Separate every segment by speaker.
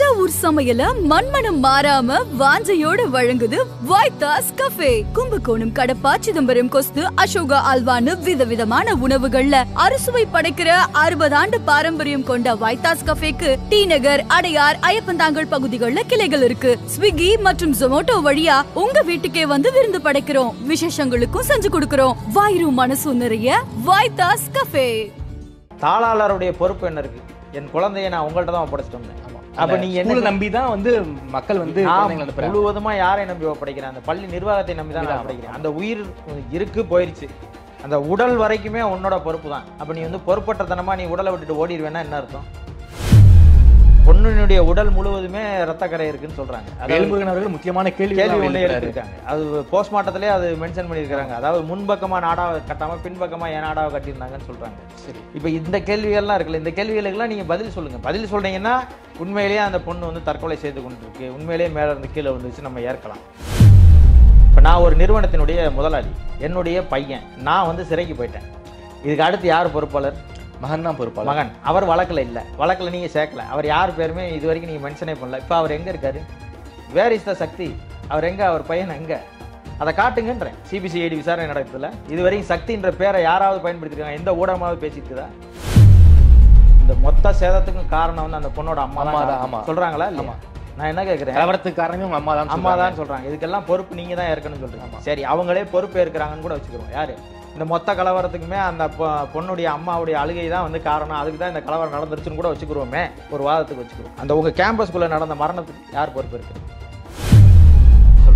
Speaker 1: தஞ்சாவூர் சமையல மண்மனம் மாறாம வாஞ்சையோடு வழங்குது வாய்தாஸ் கஃபே கும்பகோணம் கடப்பா சிதம்பரம் கொஸ்து அசோகா அல்வான்னு விதவிதமான உணவுகள்ல அறுசுவை படைக்கிற அறுபது ஆண்டு பாரம்பரியம் கொண்ட வாய்தாஸ் கஃபேக்கு டி நகர் அடையார் ஐயப்பந்தாங்கல் பகுதிகளில் கிளைகள் இருக்கு ஸ்விக்கி மற்றும் ஜொமோட்டோ வழியா உங்க வீட்டுக்கே வந்து விருந்து படைக்கிறோம் விசேஷங்களுக்கும் செஞ்சு கொடுக்கிறோம் வாயு மனசு நிறைய
Speaker 2: வாய்தாஸ் கஃபே தாளாளருடைய பொறுப்பு என்ன இருக்கு என் குழந்தைய நான் உங்கள்ட்ட தான் ஒப்படைச்சிட்டோம்னு அப்ப நீங்க என்ன நம்பி தான் வந்து மக்கள் வந்து முழுவதுமா யாரை நம்பி ஒப்படைக்கிறேன் அந்த பள்ளி நிர்வாகத்தை நம்பி தான் ஒப்படைக்கிறேன் அந்த உயிர் இருக்கு போயிருச்சு அந்த உடல் வரைக்குமே உன்னோட பொறுப்பு தான் அப்ப நீ வந்து பொறுப்பற்றத்தனமா நீ உடலை விட்டுட்டு ஓடிடுவேன்னா என்ன அர்த்தம் பொண்ணினுடைய உடல் முழுவதுமே ரத்தக்கரை இருக்குன்னு சொல்றாங்க வேல்முருகன் அவர்கள்
Speaker 1: முக்கியமான கேள்வி கேள்வி ஒன்று இருக்காங்க
Speaker 2: அது போஸ்ட்மார்ட்டத்திலே அது மென்ஷன் பண்ணியிருக்காங்க அதாவது முன்பக்கமா நாடாவை கட்டாம பின்பக்கமா ஏன் நாடாவை கட்டியிருந்தாங்கன்னு சொல்றாங்க இப்போ இந்த கேள்விகள்லாம் இருக்குல்ல இந்த கேள்விகளுக்கெல்லாம் நீங்க பதில் சொல்லுங்க பதில் சொல்றீங்கன்னா உண்மையிலேயே அந்த பொண்ணு வந்து தற்கொலை செய்து கொண்டிருக்கு உண்மையிலேயே மேல இருந்து கீழே வந்துச்சு நம்ம ஏற்கலாம் இப்போ நான் ஒரு நிறுவனத்தினுடைய முதலாளி என்னுடைய பையன் நான் வந்து சிறைக்கு போயிட்டேன் இதுக்கு அடுத்து யார் பொறுப்பாளர் மகன் தான் பொறுப்பாளர் மகன் அவர் வழக்கில் இல்லை வழக்கில் நீங்கள் சேர்க்கல அவர் யார் பேருமே இது வரைக்கும் நீங்கள் மென்ஷனே பண்ணல இப்போ அவர் எங்கே இருக்காரு வேர் இஸ் த சக்தி அவர் எங்கே அவர் பையன் எங்கே அதை காட்டுங்கன்றேன் சிபிசிஐடி விசாரணை நடக்குதுல இது வரைக்கும் சக்தின்ற பேரை யாராவது பயன்படுத்திருக்காங்க எந்த ஊடகமாவது பேசியிருக்குதா இந்த மொத்த சேதத்துக்கும் காரணம் வந்து அந்த பொண்ணோட அம்மா தான் ஆமா சொல்கிறாங்களா இல்லையா நான் என்ன கேட்குறேன் கலவரத்துக்கு காரணமே அம்மா தான் அம்மா தான் சொல்கிறாங்க இதுக்கெல்லாம் பொறுப்பு நீங்கள் தான் ஏற்கனவே சொல்கிறீங்க சரி அவங்களே பொறுப்பு ஏற்கிறாங்கன்னு கூட வச்சுக்கிறோம் யார் இந்த மொத்த கலவரத்துக்குமே அந்த பொண்ணுடைய அம்மாவுடைய அழுகை தான் வந்து காரணம் அதுக்கு தான் இந்த கலவரம் நடந்துருச்சுன்னு கூட வச்சுக்கிறோமே ஒரு வாதத்துக்கு வச்சுக்கிறோம் அந்த உங்கள் கேம்பஸ்குள்ளே நடந்த மரணத்துக்கு யார் பொறுப்பு இருக்குது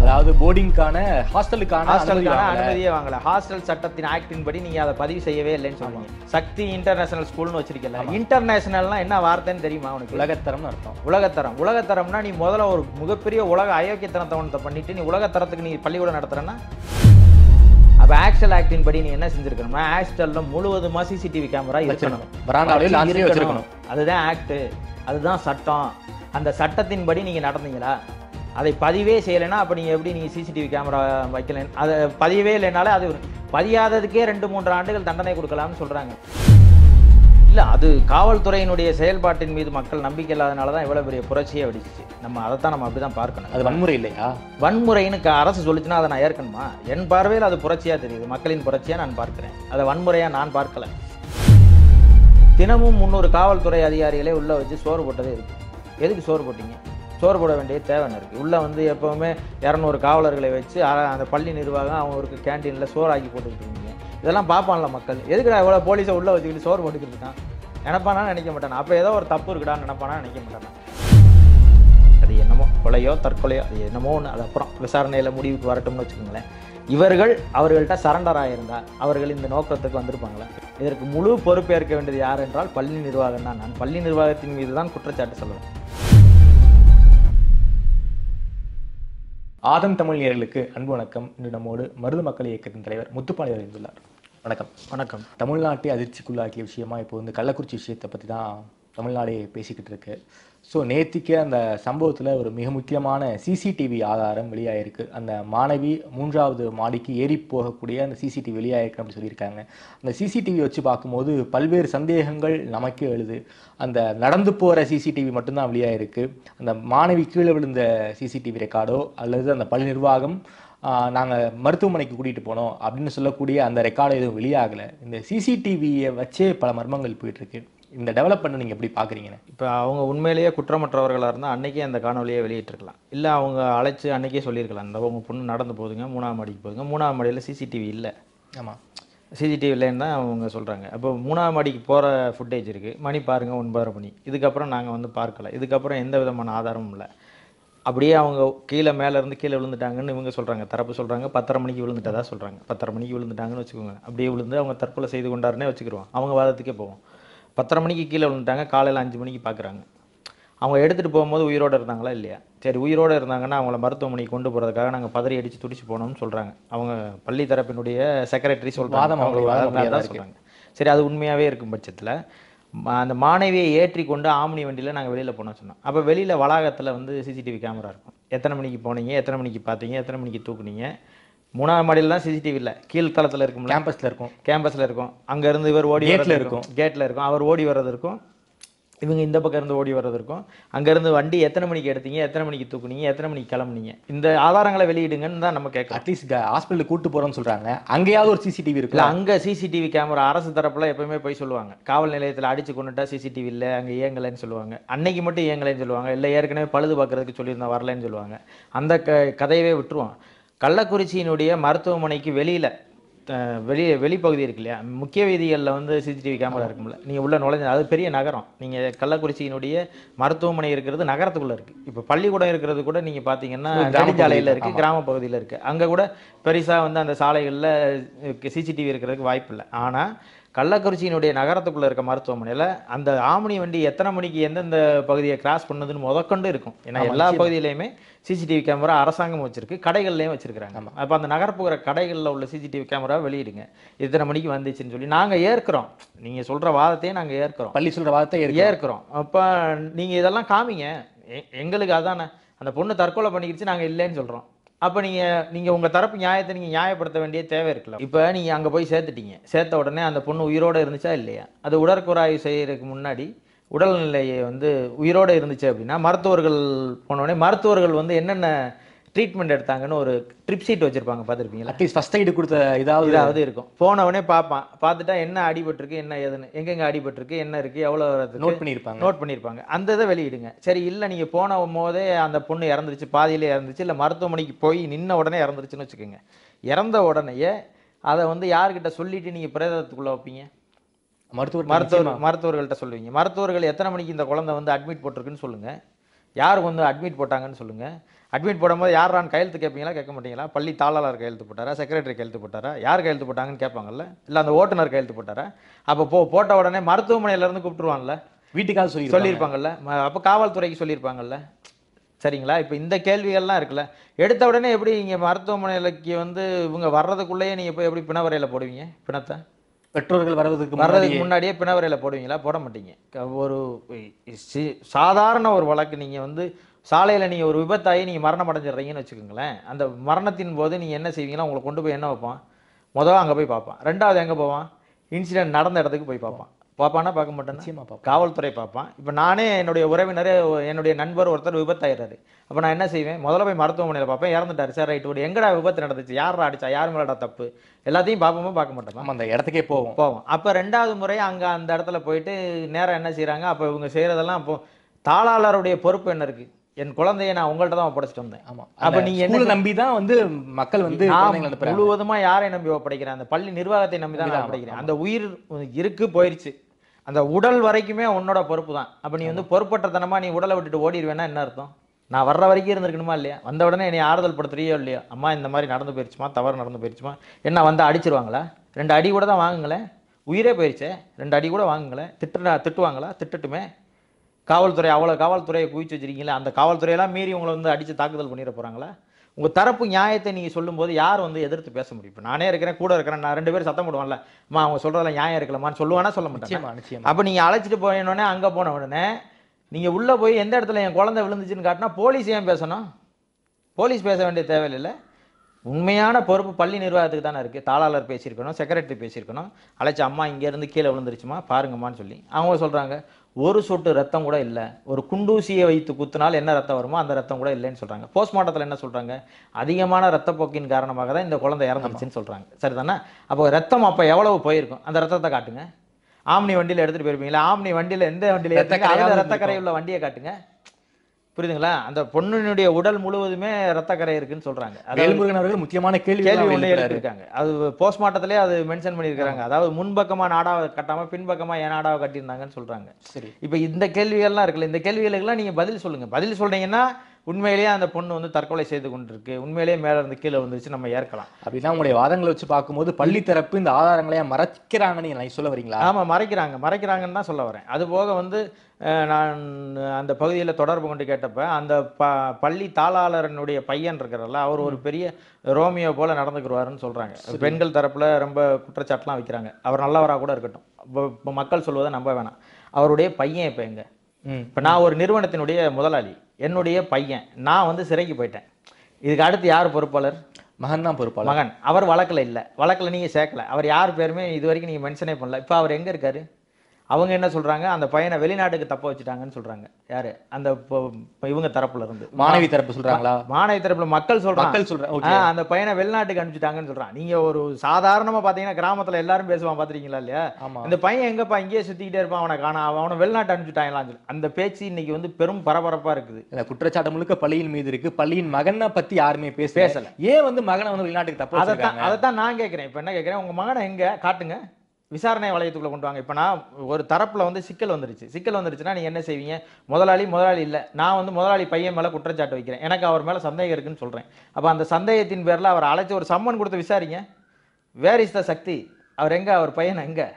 Speaker 2: அதாவது போர்டிங்கான ஹாஸ்டலுக்கான ஹாஸ்டலுக்கான அனுமதியே வாங்கல ஹாஸ்டல் சட்டத்தின் ஆக்டின் படி நீங்க அதை பதிவு செய்யவே இல்லைன்னு சொல்லுவாங்க சக்தி இன்டர்நேஷனல் ஸ்கூல்னு வச்சிருக்கல இன்டர்நேஷனல்னா என்ன வார்த்தைன்னு தெரியுமா உனக்கு உலகத்தரம்னு அர்த்தம் உலகத்தரம் உலகத்தரம்னா நீ முதல்ல ஒரு மிகப்பெரிய உலக அயோக்கியத்தனத்தை ஒன்றத்தை பண்ணிட்டு நீ உலகத்தரத்துக்கு நீ பள்ளிக்கூடம் நடத்துறேன்னா அப்போ ஆக்சுவல் ஆக்டின் படி நீ என்ன செஞ்சிருக்கணும்னா ஆக்சுவலில் முழுவதுமா சிசிடிவி கேமரா இருக்கணும் வராண்டாவிலையும் வச்சிருக்கணும் அதுதான் ஆக்ட் அதுதான் சட்டம் அந்த சட்டத்தின் படி நீங்கள் நடந்தீங்களா அதை பதிவே செய்யலைன்னா அப்போ நீங்கள் எப்படி நீங்கள் சிசிடிவி கேமரா வைக்கலன்னு அதை பதிவே இல்லைனாலே அது பதியாததுக்கே ரெண்டு மூன்று ஆண்டுகள் தண்டனை கொடுக்கலாம்னு சொல்கிறாங்க இல்லை அது காவல்துறையினுடைய செயல்பாட்டின் மீது மக்கள் நம்பிக்கை இல்லாதனால தான் இவ்வளோ பெரிய புரட்சியாக வெடிச்சிச்சு நம்ம அதை தான் நம்ம அப்படி தான் பார்க்கணும் அது வன்முறை இல்லையா வன்முறைன்னு அரசு சொல்லிச்சுன்னா அதை நான் ஏற்கணுமா என் பார்வையில் அது புரட்சியாக தெரியுது மக்களின் புரட்சியாக நான் பார்க்குறேன் அதை வன்முறையாக நான் பார்க்கலை தினமும் முன்னூறு காவல்துறை அதிகாரிகளே உள்ளே வச்சு சோறு போட்டதே இருக்குது எதுக்கு சோறு போட்டிங்க சோறு போட வேண்டிய தேவை இருக்குது உள்ளே வந்து எப்போவுமே இரநூறு காவலர்களை வச்சு அந்த பள்ளி நிர்வாகம் அவங்களுக்கு கேன்டீனில் சோறு ஆக்கி போட்டுக்கிட்டு இருந்தீங்க இதெல்லாம் பார்ப்பான்ல மக்கள் எதுக்குடா இவ்வளோ போலீஸை உள்ளே வச்சுக்கிட்டு சோறு போட்டுக்கிட்டு தான் நினப்பானா நினைக்க மாட்டேன் அப்போ ஏதோ ஒரு தப்பு இருக்குடா நினப்பானா நினைக்க மாட்டேன் அது என்னமோ கொலையோ தற்கொலையோ அது என்னமோ ஒன்று அது அப்புறம் விசாரணையில் முடிவுக்கு வரட்டும்னு வச்சுக்கோங்களேன் இவர்கள் அவர்கள்ட்ட சரண்டர் ஆகியிருந்தால் அவர்கள் இந்த நோக்கத்துக்கு வந்திருப்பாங்களே இதற்கு முழு பொறுப்பேற்க வேண்டியது யார் என்றால் பள்ளி நிர்வாகம் தான் நான் பள்ளி நிர்வாகத்தின் மீது தான் குற்றச்சாட்டு சொல்லுவேன் ஆதம் தமிழ் நேர்களுக்கு அன்பு வணக்கம்
Speaker 1: இன்று நம்மோடு மருது மக்கள் இயக்கத்தின் தலைவர் முத்துப்பாளையர் இருந்துள்ளார் வணக்கம் வணக்கம் தமிழ்நாட்டை அதிர்ச்சிக்குள்ளாக்கிய விஷயமா இப்போ வந்து கள்ளக்குறிச்சி விஷயத்தை பற்றி தான் தமிழ்நாடே பேசிக்கிட்டு இருக்கு ஸோ நேத்திக்கே அந்த சம்பவத்தில் ஒரு மிக முக்கியமான சிசிடிவி ஆதாரம் வெளியாகிருக்கு அந்த மாணவி மூன்றாவது மாடிக்கு ஏறி போகக்கூடிய அந்த சிசிடிவி வெளியாகிருக்கு அப்படின்னு சொல்லியிருக்காங்க அந்த சிசிடிவி வச்சு பார்க்கும்போது பல்வேறு சந்தேகங்கள் நமக்கே எழுது அந்த நடந்து போகிற சிசிடிவி மட்டும்தான் வெளியாகிருக்கு அந்த மாணவி கீழே விழுந்த சிசிடிவி ரெக்கார்டோ அல்லது அந்த பள்ளி நிர்வாகம் நாங்கள் மருத்துவமனைக்கு கூட்டிகிட்டு போனோம் அப்படின்னு சொல்லக்கூடிய அந்த ரெக்கார்டு எதுவும் வெளியாகலை இந்த சிசிடிவியை வச்சே பல மர்மங்கள் போயிட்டுருக்கு இந்த டெவலப்மெண்ட் நீங்கள் எப்படி பார்க்குறீங்கன்னு
Speaker 2: இப்போ அவங்க உண்மையிலேயே குற்றமற்றவர்களாக இருந்தால் அன்றைக்கே அந்த காணொலியை வெளியிட்டிருக்கலாம் இல்லை அவங்க அழைச்சி அன்றைக்கே சொல்லியிருக்கலாம் இந்த உங்கள் பொண்ணு நடந்து போதுங்க மூணாம் மாடிக்கு போதுங்க மூணாம் மாடியில் சிசிடிவி இல்லை ஆமாம் சிசிடிவி இல்லைன்னு தான் அவங்க சொல்கிறாங்க அப்போ மூணாம் மாடிக்கு போகிற ஃபுட்டேஜ் இருக்குது மணி பாருங்கள் ஒன்பதரை மணி இதுக்கப்புறம் நாங்கள் வந்து பார்க்கல இதுக்கப்புறம் எந்த விதமான ஆதாரமும் இல்லை அப்படியே அவங்க கீழே மேலே இருந்து கீழே விழுந்துட்டாங்கன்னு இவங்க சொல்கிறாங்க தரப்பு சொல்கிறாங்க பத்தரை மணிக்கு விழுந்துட்டதா சொல்கிறாங்க பத்தரை மணிக்கு விழுந்துட்டாங்கன்னு வச்சுக்கோங்க அப்படியே விழுந்து அவங்க தற்கொலை செய்து கொண்டாருனே வச்சுக்கிடுவோம் அவங்க வாதத்துக்கே போவோம் பத்தரை மணிக்கு கீழே விழுந்துட்டாங்க காலையில் அஞ்சு மணிக்கு பார்க்குறாங்க அவங்க எடுத்துகிட்டு போகும்போது உயிரோடு இருந்தாங்களா இல்லையா சரி உயிரோடு இருந்தாங்கன்னா அவங்கள மருத்துவமனைக்கு கொண்டு போகிறதுக்காக நாங்கள் பதறி அடித்து துடிச்சு போனோம்னு சொல்கிறாங்க அவங்க பள்ளி தரப்பினுடைய செக்ரட்டரி சொல்கிறாங்க சரி அது உண்மையாகவே இருக்கும் பட்சத்தில் அந்த மாணவியை ஏற்றி கொண்டு ஆம்னி வண்டியில் நாங்கள் வெளியில் போனோம் சொன்னோம் அப்போ வெளியில் வளாகத்தில் வந்து சிசிடிவி கேமரா இருக்கும் எத்தனை மணிக்கு போனீங்க எத்தனை மணிக்கு பார்த்தீங்க எத்தனை மணிக்கு தூக்குனீங்க மூணாவது மாடியில் தான் சிசிடிவி இல்லை கீழ்த்தளத்தில் இருக்கும் கேம்பஸில் இருக்கும் கேம்பஸில் இருக்கும் அங்கேருந்து இவர் ஓடி வரதில் இருக்கும் கேட்டில் இருக்கும் அவர் ஓடி வர்றது இருக்கும் இவங்க இந்த பக்கம் இருந்து ஓடி வர்றதற்கும் அங்கேருந்து வண்டி எத்தனை மணிக்கு எடுத்தீங்க எத்தனை மணிக்கு தூக்குனீங்க எத்தனை மணிக்கு கிளம்புனீங்க இந்த ஆதாரங்களை வெளியிடுங்கன்னு தான் நம்ம கேட்கலாம் அட்லீஸ்ட் ஹாஸ்பிட்டலுக்கு கூட்டு போகிறோம்னு சொல்கிறாங்க அங்கேயாவது ஒரு சிசிடிவி இருக்குல்ல அங்கே சிசிடிவி கேமரா அரசு தரப்பில் எப்பவுமே போய் சொல்லுவாங்க காவல் நிலையத்தில் அடிச்சு கொண்டுட்டா சிசிடிவி இல்லை அங்கே ஏங்கலைன்னு சொல்லுவாங்க அன்னைக்கு மட்டும் ஏங்கலைன்னு சொல்லுவாங்க இல்லை ஏற்கனவே பழுது பார்க்குறதுக்கு சொல்லியிருந்தா வரலன்னு சொல்லுவாங்க அந்த க கதையவே விட்டுருவோம் கள்ளக்குறிச்சியினுடைய மருத்துவமனைக்கு வெளியில் வெளி வெளிப்பகுதி இருக்கு இல்லையா முக்கிய வீதிகளில் வந்து சிசிடிவி கேமரா இருக்கும்ல நீங்கள் உள்ளே நுழைஞ்ச அது பெரிய நகரம் நீங்கள் கள்ளக்குறிச்சியினுடைய மருத்துவமனை இருக்கிறது நகரத்துக்குள்ளே இருக்குது இப்போ பள்ளிக்கூடம் இருக்கிறது கூட நீங்கள் பார்த்தீங்கன்னா நெடுஞ்சாலையில் இருக்குது கிராம பகுதியில் இருக்குது அங்கே கூட பெருசாக வந்து அந்த சாலைகளில் சிசிடிவி இருக்கிறதுக்கு வாய்ப்பு இல்லை ஆனால் கள்ளக்குறிச்சியினுடைய நகரத்துக்குள்ளே இருக்க மருத்துவமனையில் அந்த ஆமணி வண்டி எத்தனை மணிக்கு எந்தெந்த பகுதியை கிராஸ் பண்ணதுன்னு முதக்கொண்டு இருக்கும் ஏன்னா எல்லா பகுதியிலையுமே சிசிடிவி கேமரா அரசாங்கம் வச்சுருக்கு கடைகள்லையும் வச்சுருக்கிறாங்க அப்போ அந்த நகர்ப்புகிற கடைகளில் உள்ள சிசிடிவி கேமரா வெளியிடுங்க இத்தனை மணிக்கு வந்துச்சுன்னு சொல்லி நாங்கள் ஏற்கிறோம் நீங்கள் சொல்கிற வாதத்தையே நாங்கள் ஏற்கிறோம் பள்ளி சொல்கிற வாதத்தை ஏற்கிறோம் அப்போ நீங்கள் இதெல்லாம் காமிங்க எங்களுக்கு அதானே அந்த பொண்ணு தற்கொலை பண்ணிக்கிடுச்சு நாங்கள் இல்லைன்னு சொல்கிறோம் அப்போ நீங்கள் நீங்கள் உங்கள் தரப்பு நியாயத்தை நீங்கள் நியாயப்படுத்த வேண்டிய தேவை இருக்கலாம் இப்போ நீங்கள் அங்கே போய் சேர்த்துட்டீங்க சேர்த்த உடனே அந்த பொண்ணு உயிரோடு இருந்துச்சா இல்லையா அது உடற்குறாய்வு செய்கிறதுக்கு முன்னாடி உடல்நிலையை வந்து உயிரோடு இருந்துச்சு அப்படின்னா மருத்துவர்கள் போனோடனே மருத்துவர்கள் வந்து என்னென்ன ட்ரீட்மெண்ட் எடுத்தாங்கன்னு ஒரு ட்ரிப் சீட் வச்சிருப்பாங்க பார்த்துருப்பீங்களா அட்லீஸ்ட் ஃபஸ்ட் எய்டு கொடுத்த இதாவது இதாவது இருக்கும் போனவனே பார்ப்பான் பார்த்துட்டா என்ன அடிபட்டிருக்கு என்ன ஏதுன்னு எங்கெங்கே அடிபட்டிருக்கு என்ன இருக்குது எவ்வளோ நோட் பண்ணியிருப்பாங்க நோட் பண்ணியிருப்பாங்க அந்த இதை வெளியிடுங்க சரி இல்லை நீங்கள் போன போதே அந்த பொண்ணு இறந்துருச்சு பாதியிலே இறந்துச்சு இல்லை மருத்துவமனைக்கு போய் நின்ன உடனே இறந்துருச்சுன்னு வச்சுக்கோங்க இறந்த உடனேயே அதை வந்து யார்கிட்ட சொல்லிட்டு நீங்கள் பிரேதத்துக்குள்ளே வைப்பீங்க மருத்துவர் மருத்துவர் மருத்துவர்கள்ட்ட சொல்லுவீங்க மருத்துவர்கள் எத்தனை மணிக்கு இந்த குழந்தை வந்து அட்மிட் போட்டிருக்குன்னு சொல்லுங்கள் யார் வந்து அட்மிட் போட்டாங்கன்னு சொல்லுங்கள் அட்மிட் போடும்போது யாரான்னு கையெழுத்து கேட்பீங்களா கேட்க மாட்டீங்களா பள்ளி தாளாளர் கையெழுத்து போட்டாரா செக்ரட்டரி கையெழுத்து போட்டாரா யார் கையெழுத்து போட்டாங்கன்னு கேட்பாங்கல்ல இல்லை அந்த ஓட்டுநர் கையெழுத்து போட்டாரா அப்போ போ போட்ட உடனே மருத்துவமனையிலேருந்து கூப்பிட்டுருவாங்கல்ல வீட்டுக்காக சொல்லி சொல்லியிருப்பாங்கல்ல அப்போ காவல்துறைக்கு சொல்லியிருப்பாங்கல்ல சரிங்களா இப்போ இந்த கேள்விகள்லாம் இருக்குல்ல எடுத்த உடனே எப்படி இங்கே மருத்துவமனைக்கு வந்து இவங்க வர்றதுக்குள்ளேயே நீங்கள் போய் எப்படி பிணவரையில் போடுவீங்க பிணத்தை பெற்றோர்கள் வர்றதுக்கு வர்றதுக்கு முன்னாடியே பிணவரையில் போடுவீங்களா போட மாட்டீங்க ஒரு சாதாரண ஒரு வழக்கு நீங்கள் வந்து சாலையில் நீங்கள் ஒரு விபத்தாகி நீங்கள் மரணம் அடைஞ்சிடுறீங்கன்னு வச்சுக்கோங்களேன் அந்த மரணத்தின் போது நீங்கள் என்ன செய்வீங்களா உங்களை கொண்டு போய் என்ன வைப்பான் முதல்ல அங்கே போய் பார்ப்பான் ரெண்டாவது எங்கே போவான் இன்சிடென்ட் நடந்த இடத்துக்கு போய் பார்ப்பான் பார்ப்பானா பார்க்க மாட்டேன் நிச்சயமாக காவல்துறை பார்ப்பான் இப்போ நானே என்னுடைய உறவினர் என்னுடைய நண்பர் ஒருத்தர் விபத்தாயிடுறாரு அப்போ நான் என்ன செய்வேன் முதல்ல போய் மருத்துவமனையில் பார்ப்பேன் இறந்துட்டார் சார் ரைட்டு ஓடி எங்கடா விபத்து நடந்துச்சு யார் அடிச்சா யார் மேலடா தப்பு எல்லாத்தையும் பார்ப்போமோ பார்க்க மாட்டோம் அந்த இடத்துக்கே போவோம் போவோம் அப்போ ரெண்டாவது முறை அங்கே அந்த இடத்துல போயிட்டு நேரம் என்ன செய்கிறாங்க அப்போ இவங்க செய்கிறதெல்லாம் அப்போ தாளாளருடைய பொறுப்பு என்ன இருக்குது என் குழந்தைய நான் உங்கள்கிட்ட தான் ஒப்படைச்சிட்டு வந்தேன் ஆமாம் அப்போ நீங்கள் என்ன நம்பி
Speaker 1: தான் வந்து மக்கள் வந்து
Speaker 2: முழுவதுமாக யாரை நம்பி ஒப்படைக்கிறேன் அந்த பள்ளி நிர்வாகத்தை நம்பி தான் நான் ஒப்படைக்கிறேன் அந்த உயிர் இருக்கு போயிடுச்சு அந்த உடல் வரைக்குமே உன்னோட பொறுப்பு தான் அப்போ நீ வந்து பொறுப்பற்றத்தனமாக நீ உடலை விட்டுட்டு ஓடிடுவேன்னா என்ன அர்த்தம் நான் வர்ற வரைக்கும் இருந்திருக்கணுமா இல்லையா வந்த உடனே என்னை ஆறுதல் படுத்துறியோ இல்லையோ அம்மா இந்த மாதிரி நடந்து போயிடுச்சுமா தவறு நடந்து போயிடுச்சுமா என்ன வந்து அடிச்சிருவாங்களா ரெண்டு அடி கூட தான் வாங்குங்களேன் உயிரே போயிடுச்சே ரெண்டு அடி கூட வாங்குங்களேன் திட்டு திட்டுவாங்களா திட்டுட்டுமே காவல்துறை அவ்வளோ காவல்துறையை குவிச்சு வச்சுருக்கீங்களா அந்த காவல்துறையெல்லாம் மீறி உங்களை வந்து அடித்து தாக்குதல் பண்ணிட போகிறாங்களா உங்கள் தரப்பு நியாயத்தை நீங்கள் சொல்லும்போது யார் வந்து எதிர்த்து பேச முடியும் இப்போ நானே இருக்கிறேன் கூட இருக்கிறேன் நான் ரெண்டு பேரும் சத்தம் போடுவான்ல அம்மா அவங்க சொல்கிறதில்ல நியாயம் இருக்கலாமான்னு சொல்லுவானா சொல்ல மாட்டேன் அப்போ நீங்கள் அழைச்சிட்டு போயினோடனே அங்கே போன உடனே நீங்கள் உள்ளே போய் எந்த இடத்துல என் குழந்தை விழுந்துச்சுன்னு காட்டினா போலீஸ் ஏன் பேசணும் போலீஸ் பேச வேண்டிய தேவையில்லை உண்மையான பொறுப்பு பள்ளி நிர்வாகத்துக்கு தானே இருக்குது தாளாளர் பேசியிருக்கணும் செக்ரட்டரி பேசியிருக்கணும் அழைச்சி அம்மா இங்கேருந்து கீழே விழுந்துருச்சுமா பாருங்கம்மான்னு சொல்லி அவங்க சொல்கிறாங்க ஒரு சொட்டு ரத்தம் கூட இல்லை ஒரு குண்டூசியை வைத்து குத்தினால் என்ன ரத்தம் வருமோ அந்த ரத்தம் கூட இல்லைன்னு சொல்கிறாங்க போஸ்ட்மார்ட்டத்தில் என்ன சொல்கிறாங்க அதிகமான ரத்தப்போக்கின் காரணமாக தான் இந்த குழந்தை இறந்துச்சுன்னு சொல்கிறாங்க சரி தானே அப்போ ரத்தம் அப்போ எவ்வளவு போயிருக்கும் அந்த ரத்தத்தை காட்டுங்க ஆம்னி வண்டியில் எடுத்துகிட்டு போயிருப்பீங்களா ஆம்னி வண்டியில் எந்த வண்டியில் ரத்தக்கரை உள்ள வண்டியை காட்டுங்க புரியுதுங்களா அந்த பொண்ணினுடைய உடல் முழுவதுமே ரத்தக்கரை இருக்குன்னு சொல்றாங்க வேல்முருகன்
Speaker 1: அவர்கள் முக்கியமான கேள்வி கேள்வி உள்ளே இருக்காங்க
Speaker 2: அது போஸ்ட்மார்ட்டத்திலே அது மென்ஷன் பண்ணியிருக்காங்க அதாவது முன்பக்கமா நாடாவை கட்டாம பின்பக்கமா ஏன் நாடாவை கட்டியிருந்தாங்கன்னு சொல்றாங்க சரி இப்போ இந்த கேள்விகள்லாம் இருக்குல்ல இந்த கேள்விகளுக்கெல்லாம் நீங்க பதில் சொல்லுங்க பதில் சொல்றீங்கன்னா உண்மையிலேயே அந்த பொண்ணு வந்து தற்கொலை செய்து கொண்டிருக்கு உண்மையிலேயே மேலே இருந்து கீழே வந்துருச்சு நம்ம ஏற்கலாம் அப்படின்னா
Speaker 1: உங்களுடைய வாதங்களை வச்சு பார்க்கும்போது பள்ளி
Speaker 2: தரப்பு இந்த ஆதாரங்களையே மறைக்கிறாங்கன்னு சொல்ல வரீங்களா ஆமாம் மறைக்கிறாங்க மறைக்கிறாங்கன்னு தான் சொல்ல வரேன் அது போக வந்து நான் அந்த பகுதியில் தொடர்பு கொண்டு கேட்டப்ப அந்த ப பள்ளி தாளாளரனுடைய பையன் இருக்கிறல்ல அவர் ஒரு பெரிய ரோமியோ போல் நடந்துக்கிடுவாருன்னு சொல்கிறாங்க பெண்கள் தரப்பில் ரொம்ப குற்றச்சாட்டுலாம் வைக்கிறாங்க அவர் நல்லவராக கூட இருக்கட்டும் இப்போ மக்கள் சொல்வதை நம்ப வேணாம் அவருடைய பையன் இப்போ எங்கே இப்போ நான் ஒரு நிறுவனத்தினுடைய முதலாளி என்னுடைய பையன் நான் வந்து சிறைக்கு போயிட்டேன் இதுக்கு அடுத்து யார் பொறுப்பாளர் மகன் தான் பொறுப்பாளர் மகன் அவர் வழக்கில் இல்லை வழக்கில் நீங்கள் சேர்க்கல அவர் யார் பேருமே இது வரைக்கும் நீங்கள் மென்ஷனே பண்ணல இப்போ அவர் எங்கே இருக்காரு அவங்க என்ன சொல்றாங்க அந்த பையனை வெளிநாட்டுக்கு தப்ப வச்சுட்டாங்கன்னு சொல்றாங்க யாரு அந்த இவங்க தரப்புல இருந்து மாணவி தரப்பு சொல்றாங்களா மாணவி தரப்புல மக்கள் சொல்றாங்க மக்கள் சொல்றாங்க அந்த பையனை வெளிநாட்டுக்கு அனுப்பிச்சிட்டாங்கன்னு சொல்றான் நீங்க ஒரு சாதாரணமா பாத்தீங்கன்னா கிராமத்துல எல்லாரும் பேசுவான் பாத்திருக்கீங்களா இல்லையா இந்த பையன் எங்கப்பா இங்கேயே சுத்திக்கிட்டே இருப்பான் அவனை காண அவனை வெளிநாட்டு அனுப்பிச்சுட்டாங்களான்னு சொல்லி அந்த பேச்சு இன்னைக்கு வந்து பெரும் பரபரப்பா இருக்குது இந்த குற்றச்சாட்டு முழுக்க பள்ளியின் மீது இருக்கு பள்ளியின் மகனை பத்தி யாருமே பேச பேசல ஏன் வந்து மகனை வந்து வெளிநாட்டுக்கு தப்பு அதைத்தான் அதைத்தான் நான் கேட்கிறேன் இப்ப என்ன கேட்கிறேன் உங்க மகனை எங்க காட்டுங்க விசாரணை வளையத்துக்குள்ளே கொண்டு வாங்க இப்போ நான் ஒரு தரப்பில் வந்து சிக்கல் வந்துருச்சு சிக்கல் வந்துருச்சுன்னா நீங்கள் என்ன செய்வீங்க முதலாளி முதலாளி இல்லை நான் வந்து முதலாளி பையன் மேலே குற்றச்சாட்டு வைக்கிறேன் எனக்கு அவர் மேலே சந்தேகம் இருக்குன்னு சொல்கிறேன் அப்போ அந்த சந்தேகத்தின் பேரில் அவர் அழைச்சி ஒரு சம்மன் கொடுத்து விசாரிங்க வேர் இஸ் த சக்தி அவர் எங்கே அவர் பையன் எங்கே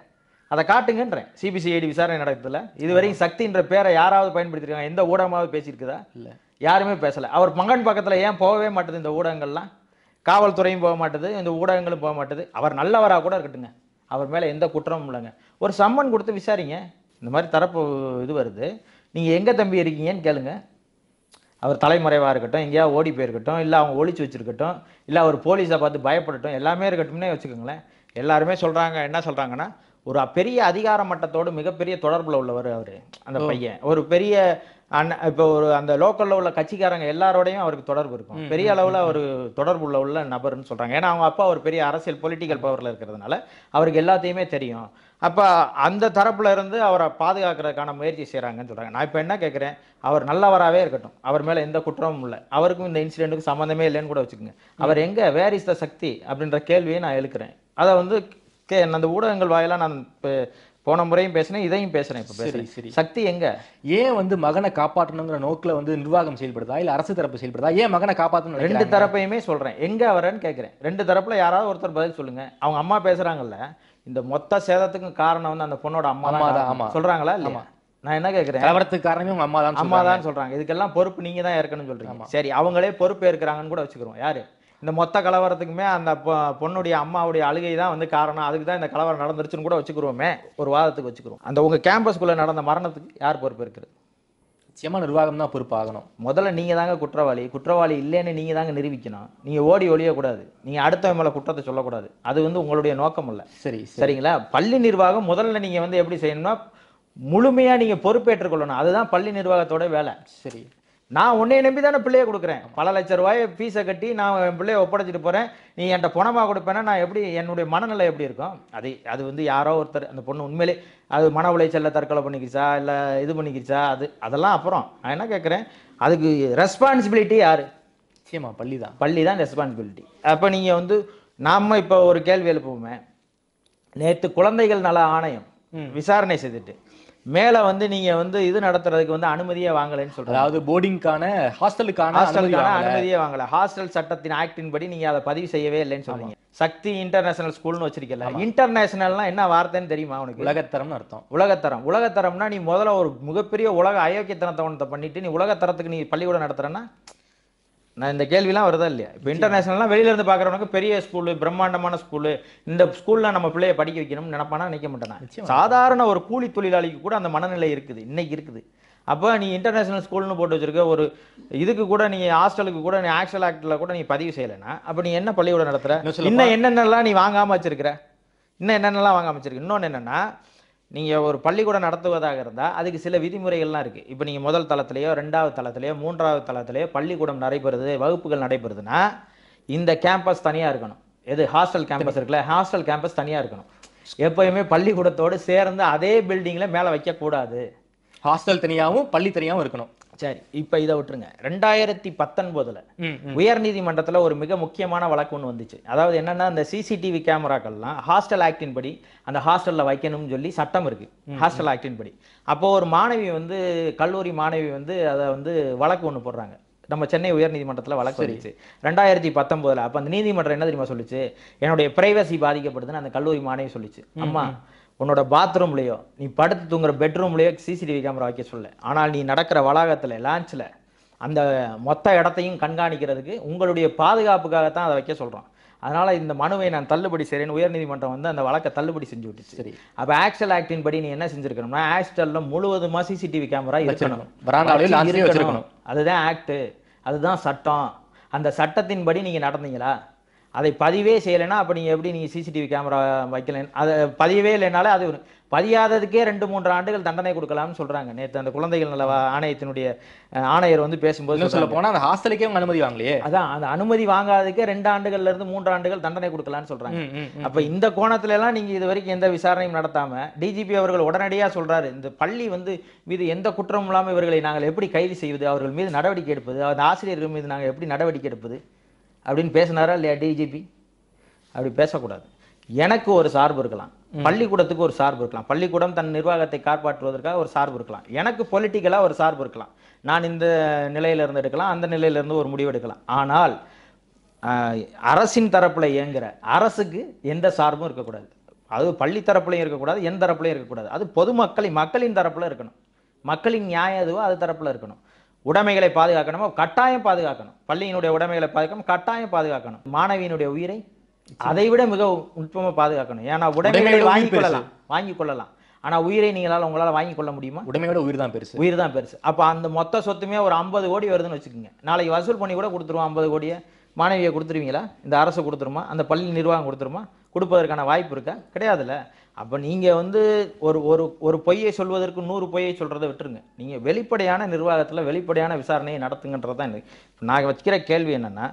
Speaker 2: அதை காட்டுங்கன்றேன் சிபிசிஐடி விசாரணை இது இதுவரைக்கும் சக்தின்ற பேரை யாராவது பயன்படுத்திருக்காங்க எந்த ஊடகமாவது பேசியிருக்குதா இல்லை யாருமே பேசலை அவர் மகன் பக்கத்தில் ஏன் போகவே மாட்டேது இந்த ஊடகங்கள்லாம் காவல்துறையும் போக மாட்டேது இந்த ஊடகங்களும் போக மாட்டேது அவர் நல்லவராக கூட இருக்கட்டுங்க அவர் மேலே எந்த குற்றமும் இல்லைங்க ஒரு சம்மன் கொடுத்து விசாரிங்க இந்த மாதிரி தரப்பு இது வருது நீங்கள் எங்கே தம்பி இருக்கீங்கன்னு கேளுங்க அவர் தலைமறைவாக இருக்கட்டும் எங்கேயா ஓடி போயிருக்கட்டும் இல்லை அவங்க ஒழிச்சு வச்சுருக்கட்டும் இல்லை அவர் போலீஸை பார்த்து பயப்படட்டும் எல்லாமே இருக்கட்டும்னே வச்சுக்கோங்களேன் எல்லாருமே சொல்கிறாங்க என்ன சொல்கிறாங்கன்னா ஒரு பெரிய அதிகார மட்டத்தோடு மிகப்பெரிய தொடர்பில் உள்ளவர் அவர் அந்த பையன் ஒரு பெரிய அண்ணன் இப்போ ஒரு அந்த லோக்கலில் உள்ள கட்சிக்காரங்க எல்லாரோடையும் அவருக்கு தொடர்பு இருக்கும் பெரிய அளவில் அவர் தொடர்பு உள்ள உள்ள நபர்னு சொல்கிறாங்க ஏன்னா அவங்க அப்பா ஒரு பெரிய அரசியல் பொலிட்டிக்கல் பவரில் இருக்கிறதுனால அவருக்கு எல்லாத்தையுமே தெரியும் அப்போ அந்த தரப்பில் இருந்து அவரை பாதுகாக்கிறதுக்கான முயற்சி செய்கிறாங்கன்னு சொல்கிறாங்க நான் இப்போ என்ன கேட்குறேன் அவர் நல்லவராகவே இருக்கட்டும் அவர் மேலே எந்த குற்றமும் இல்லை அவருக்கும் இந்த இன்சிடெண்ட்டுக்கு சம்மந்தமே இல்லைன்னு கூட வச்சுக்கோங்க அவர் எங்கே வேர் இஸ் த சக்தி அப்படின்ற கேள்வியை நான் எழுக்கிறேன் அதை வந்து கே அந்த ஊடகங்கள் வாயிலாக நான் இப்போ போன முறையும் பேசினேன் இதையும் பேசுறேன் இப்போ பேசுறேன் சரி சக்தி எங்க ஏன் வந்து மகனை காப்பாற்றணுங்கிற நோக்கில் வந்து
Speaker 1: நிர்வாகம் செயல்படுதா இல்லை அரசு தரப்பு செயல்படுதா ஏன் மகனை காப்பாற்றணும் ரெண்டு
Speaker 2: தரப்பையுமே சொல்றேன் எங்க வரேன்னு கேட்குறேன் ரெண்டு தரப்புல யாராவது ஒருத்தர் பதில் சொல்லுங்க அவங்க அம்மா பேசுறாங்கல்ல இந்த மொத்த சேதத்துக்கும் காரணம் வந்து அந்த பொண்ணோட அம்மா தான் சொல்றாங்களா இல்லையா நான் என்ன கேட்குறேன் கலவரத்துக்கு காரணமே அம்மா தான் அம்மா தான் சொல்றாங்க இதுக்கெல்லாம் பொறுப்பு நீங்க தான் ஏற்கனவே சொல்றீங்க சரி அவங்களே பொறுப்பு ஏற்கிறாங்கன்னு கூட வச்சுக்கிறோம் யாரு இந்த மொத்த கலவரத்துக்குமே அந்த பொண்ணுடைய அம்மாவுடைய அழுகை தான் வந்து காரணம் அதுக்கு தான் இந்த கலவரம் நடந்துருச்சுன்னு கூட வச்சுக்கிறோமே ஒரு வாதத்துக்கு வச்சுக்கிறோம் அந்த உங்கள் கேம்பஸ்குள்ளே நடந்த மரணத்துக்கு யார் பொறுப்பு இருக்கிறது நிச்சயமாக நிர்வாகம் தான் பொறுப்பாகணும் முதல்ல நீங்கள் தாங்க குற்றவாளி குற்றவாளி இல்லைன்னு நீங்கள் தாங்க நிரூபிக்கணும் நீங்கள் ஓடி ஒழியக்கூடாது நீங்கள் அடுத்தவன் மேலே குற்றத்தை சொல்லக்கூடாது அது வந்து உங்களுடைய நோக்கம் இல்லை சரி சரிங்களா பள்ளி நிர்வாகம் முதல்ல நீங்கள் வந்து எப்படி செய்யணும்னா முழுமையாக நீங்கள் பொறுப்பேற்றுக்கொள்ளணும் அதுதான் பள்ளி நிர்வாகத்தோட வேலை சரி நான் உன்னைய நம்பி தானே பிள்ளைய கொடுக்குறேன் பல லட்ச ரூபாய் ஃபீஸை கட்டி நான் என் பிள்ளைய ஒப்படைச்சிட்டு போகிறேன் நீ என்கிட்ட பொணமாக கொடுப்பேன்னா நான் எப்படி என்னுடைய மனநிலை எப்படி இருக்கும் அது அது வந்து யாரோ ஒருத்தர் அந்த பொண்ணு உண்மையிலே அது மன உளைச்சலில் தற்கொலை பண்ணிக்கிச்சா இல்லை இது பண்ணிக்கிச்சா அது அதெல்லாம் அப்புறம் நான் என்ன கேட்குறேன் அதுக்கு ரெஸ்பான்சிபிலிட்டி யார் நிச்சயமா பள்ளி தான் பள்ளி தான் ரெஸ்பான்சிபிலிட்டி அப்போ நீங்கள் வந்து நாம் இப்போ ஒரு கேள்வி எழுப்புவோமே நேற்று குழந்தைகள் நல ஆணையம் விசாரணை செய்துட்டு மேலே வந்து நீங்கள் வந்து இது நடத்துறதுக்கு வந்து அனுமதியே வாங்கலைன்னு சொல்கிறேன் அதாவது போர்டிங்க்கான ஹாஸ்டலுக்கான ஹாஸ்டலுக்கான அனுமதியே வாங்கலை ஹாஸ்டல் சட்டத்தின் ஆக்டின் படி நீங்கள் அதை பதிவு செய்யவே இல்லைன்னு சொல்கிறீங்க சக்தி இன்டர்நேஷனல் ஸ்கூல்னு வச்சிருக்கல இன்டர்நேஷனல்னா என்ன வார்த்தைன்னு தெரியுமா உனக்கு உலகத்தரம்னு அர்த்தம் உலகத்தரம் உலகத்தரம்னா நீ முதல்ல ஒரு மிகப்பெரிய உலக அயோக்கியத்தனத்தை ஒன்றத்தை பண்ணிட்டு நீ உலகத்தரத்துக்கு நீ பள்ளிக்கூடம் நடத்துறேன்னா நான் இந்த கேள்விலாம் வருதா இல்லையா இப்போ இன்டர்நேஷனல்லாம் வெளியிலேருந்து பார்க்குறவனுக்கு பெரிய ஸ்கூலு பிரம்மாண்டமான ஸ்கூலு இந்த ஸ்கூலில் நம்ம பிள்ளையை படிக்க வைக்கணும்னு நினைப்பானா நினைக்க மாட்டேன் சாதாரண ஒரு கூலி தொழிலாளிக்கு கூட அந்த மனநிலை இருக்குது இன்னைக்கு இருக்குது அப்போ நீ இன்டர்நேஷனல் ஸ்கூல்னு போட்டு வச்சுருக்க ஒரு இதுக்கு கூட நீ ஹாஸ்டலுக்கு கூட நீ ஆக்சுவல் ஆக்டில் கூட நீ பதிவு செய்யலைன்னா அப்போ நீ என்ன பள்ளிக்கூடம் நடத்துகிற இன்னும் என்னென்னலாம் நீ வாங்காமல் வச்சிருக்கிற இன்னும் என்னென்னலாம் வாங்காமல் வச்சிருக்க இன்னொன்று என்னென்னா நீங்கள் ஒரு பள்ளிக்கூடம் நடத்துவதாக இருந்தால் அதுக்கு சில விதிமுறைகள்லாம் இருக்குது இப்போ நீங்கள் முதல் தளத்திலேயோ ரெண்டாவது தளத்திலேயோ மூன்றாவது தளத்திலேயோ பள்ளிக்கூடம் நடைபெறுது வகுப்புகள் நடைபெறுதுன்னா இந்த கேம்பஸ் தனியாக இருக்கணும் எது ஹாஸ்டல் கேம்பஸ் இருக்குல்ல ஹாஸ்டல் கேம்பஸ் தனியாக இருக்கணும் எப்பயுமே பள்ளிக்கூடத்தோடு சேர்ந்து அதே பில்டிங்கில் மேலே வைக்கக்கூடாது ஹாஸ்டல் தனியாகவும் பள்ளி தனியாகவும் இருக்கணும் சரி இப்ப இதை விட்டுருங்க ரெண்டாயிரத்தி பத்தொன்பதுல உயர் நீதிமன்றத்துல ஒரு மிக முக்கியமான வழக்கு ஒன்று வந்துச்சு அதாவது என்னன்னா அந்த சிசிடிவி கேமராக்கள்லாம் ஹாஸ்டல் ஆக்டின் படி அந்த ஹாஸ்டல்ல வைக்கணும்னு சொல்லி சட்டம் இருக்கு ஹாஸ்டல் ஆக்டின் படி அப்போ ஒரு மாணவி வந்து கல்லூரி மாணவி வந்து அதை வந்து வழக்கு ஒன்று போடுறாங்க நம்ம சென்னை உயர் நீதிமன்றத்தில் வழக்கு வந்துச்சு ரெண்டாயிரத்தி பத்தொன்பதுல அப்போ அந்த நீதிமன்றம் என்ன தெரியுமா சொல்லிச்சு என்னுடைய பிரைவசி பாதிக்கப்படுதுன்னு அந்த கல்லூரி மாணவி சொல்லிச்சு அம்மா உன்னோட பாத்ரூம்லேயோ நீ படுத்து தூங்குற பெட்ரூம்லேயோ சிசிடிவி கேமரா வைக்க சொல்ல ஆனால் நீ நடக்கிற வளாகத்தில் லான்ச்சில் அந்த மொத்த இடத்தையும் கண்காணிக்கிறதுக்கு உங்களுடைய பாதுகாப்புக்காகத்தான் அதை வைக்க சொல்கிறோம் அதனால் இந்த மனுவை நான் தள்ளுபடி செய்கிறேன் உயர்நீதிமன்றம் வந்து அந்த வழக்கை தள்ளுபடி செஞ்சு விட்டுச்சு சரி அப்போ ஆக்சுவல் ஆக்டின் படி நீ என்ன செஞ்சுருக்கணும்னா ஆக்சுவலில் முழுவதுமாக சிசிடிவி கேமரா இருக்கணும் அதுதான் ஆக்ட் அதுதான் சட்டம் அந்த சட்டத்தின்படி நீங்கள் நடந்தீங்களா அதை பதிவே செய்யலைன்னா அப்போ நீங்கள் எப்படி நீங்கள் சிசிடிவி கேமரா வைக்கல அதை பதிவே இல்லைனாலே அது பதியாததுக்கே ரெண்டு மூன்று ஆண்டுகள் தண்டனை கொடுக்கலாம்னு சொல்கிறாங்க நேற்று அந்த குழந்தைகள் நல்ல ஆணையத்தினுடைய ஆணையர் வந்து பேசும்போது சொல்ல போனால் அந்த ஹாஸ்டலுக்கே அவங்க அனுமதி வாங்கலையே அதான் அந்த அனுமதி வாங்காததுக்கே ரெண்டு ஆண்டுகள்ல இருந்து மூன்று ஆண்டுகள் தண்டனை கொடுக்கலாம்னு சொல்கிறாங்க அப்போ இந்த கோணத்துல எல்லாம் நீங்கள் இது வரைக்கும் எந்த விசாரணையும் நடத்தாமல் டிஜிபி அவர்கள் உடனடியாக சொல்கிறாரு இந்த பள்ளி வந்து மீது எந்த குற்றமும் இல்லாமல் இவர்களை நாங்கள் எப்படி கைது செய்வது அவர்கள் மீது நடவடிக்கை எடுப்பது அந்த ஆசிரியர்கள் மீது நாங்கள் எப்படி நடவடிக்கை எடுப்பது அப்படின்னு பேசினாரா இல்லையா டிஜிபி அப்படி பேசக்கூடாது எனக்கு ஒரு சார்பு இருக்கலாம் பள்ளிக்கூடத்துக்கு ஒரு சார்பு இருக்கலாம் பள்ளிக்கூடம் தன் நிர்வாகத்தை காப்பாற்றுவதற்காக ஒரு சார்பு இருக்கலாம் எனக்கு பொலிட்டிக்கலாக ஒரு சார்பு இருக்கலாம் நான் இந்த நிலையிலிருந்து எடுக்கலாம் அந்த நிலையிலிருந்து ஒரு முடிவு எடுக்கலாம் ஆனால் அரசின் தரப்பில் இயங்குகிற அரசுக்கு எந்த சார்பும் இருக்கக்கூடாது அது பள்ளி தரப்புலையும் இருக்கக்கூடாது எந்த தரப்புலையும் இருக்கக்கூடாது அது பொதுமக்களின் மக்களின் தரப்பில் இருக்கணும் மக்களின் நியாயம் எதுவோ அது தரப்பில் இருக்கணும் உடைமைகளை பாதுகாக்கணுமோ கட்டாயம் பாதுகாக்கணும் பள்ளியினுடைய உடைமைகளை பாதுகாக்கணும் கட்டாயம் பாதுகாக்கணும் மாணவியினுடைய உயிரை அதை விட மிக நுட்பமாக பாதுகாக்கணும் ஏன்னா உடைமைகளை வாங்கி கொள்ளலாம் வாங்கி கொள்ளலாம் ஆனால் உயிரை நீங்களால் உங்களால் வாங்கி கொள்ள முடியுமா உடமையோட உயிர் தான் பெருசு உயிர் தான் பெருசு அப்போ அந்த மொத்த சொத்துமே ஒரு ஐம்பது கோடி வருதுன்னு வச்சுக்கோங்க நாளைக்கு வசூல் பண்ணி கூட கொடுத்துருவோம் ஐம்பது கோடியை மாணவியை கொடுத்துருவீங்களா இந்த அரசு கொடுத்துருமா அந்த பள்ளி நிர்வாகம் கொடுத்துருமா கொடுப்பதற்கான வாய்ப்பு இருக்கா கிடையாதுல்ல அப்போ நீங்கள் வந்து ஒரு ஒரு ஒரு பொய்யை சொல்வதற்கு நூறு பொய்யை சொல்றதை விட்டுருங்க நீங்கள் வெளிப்படையான நிர்வாகத்தில் வெளிப்படையான விசாரணையை நடத்துங்கன்றது தான் நாங்கள் நான் வைக்கிற கேள்வி என்னென்னா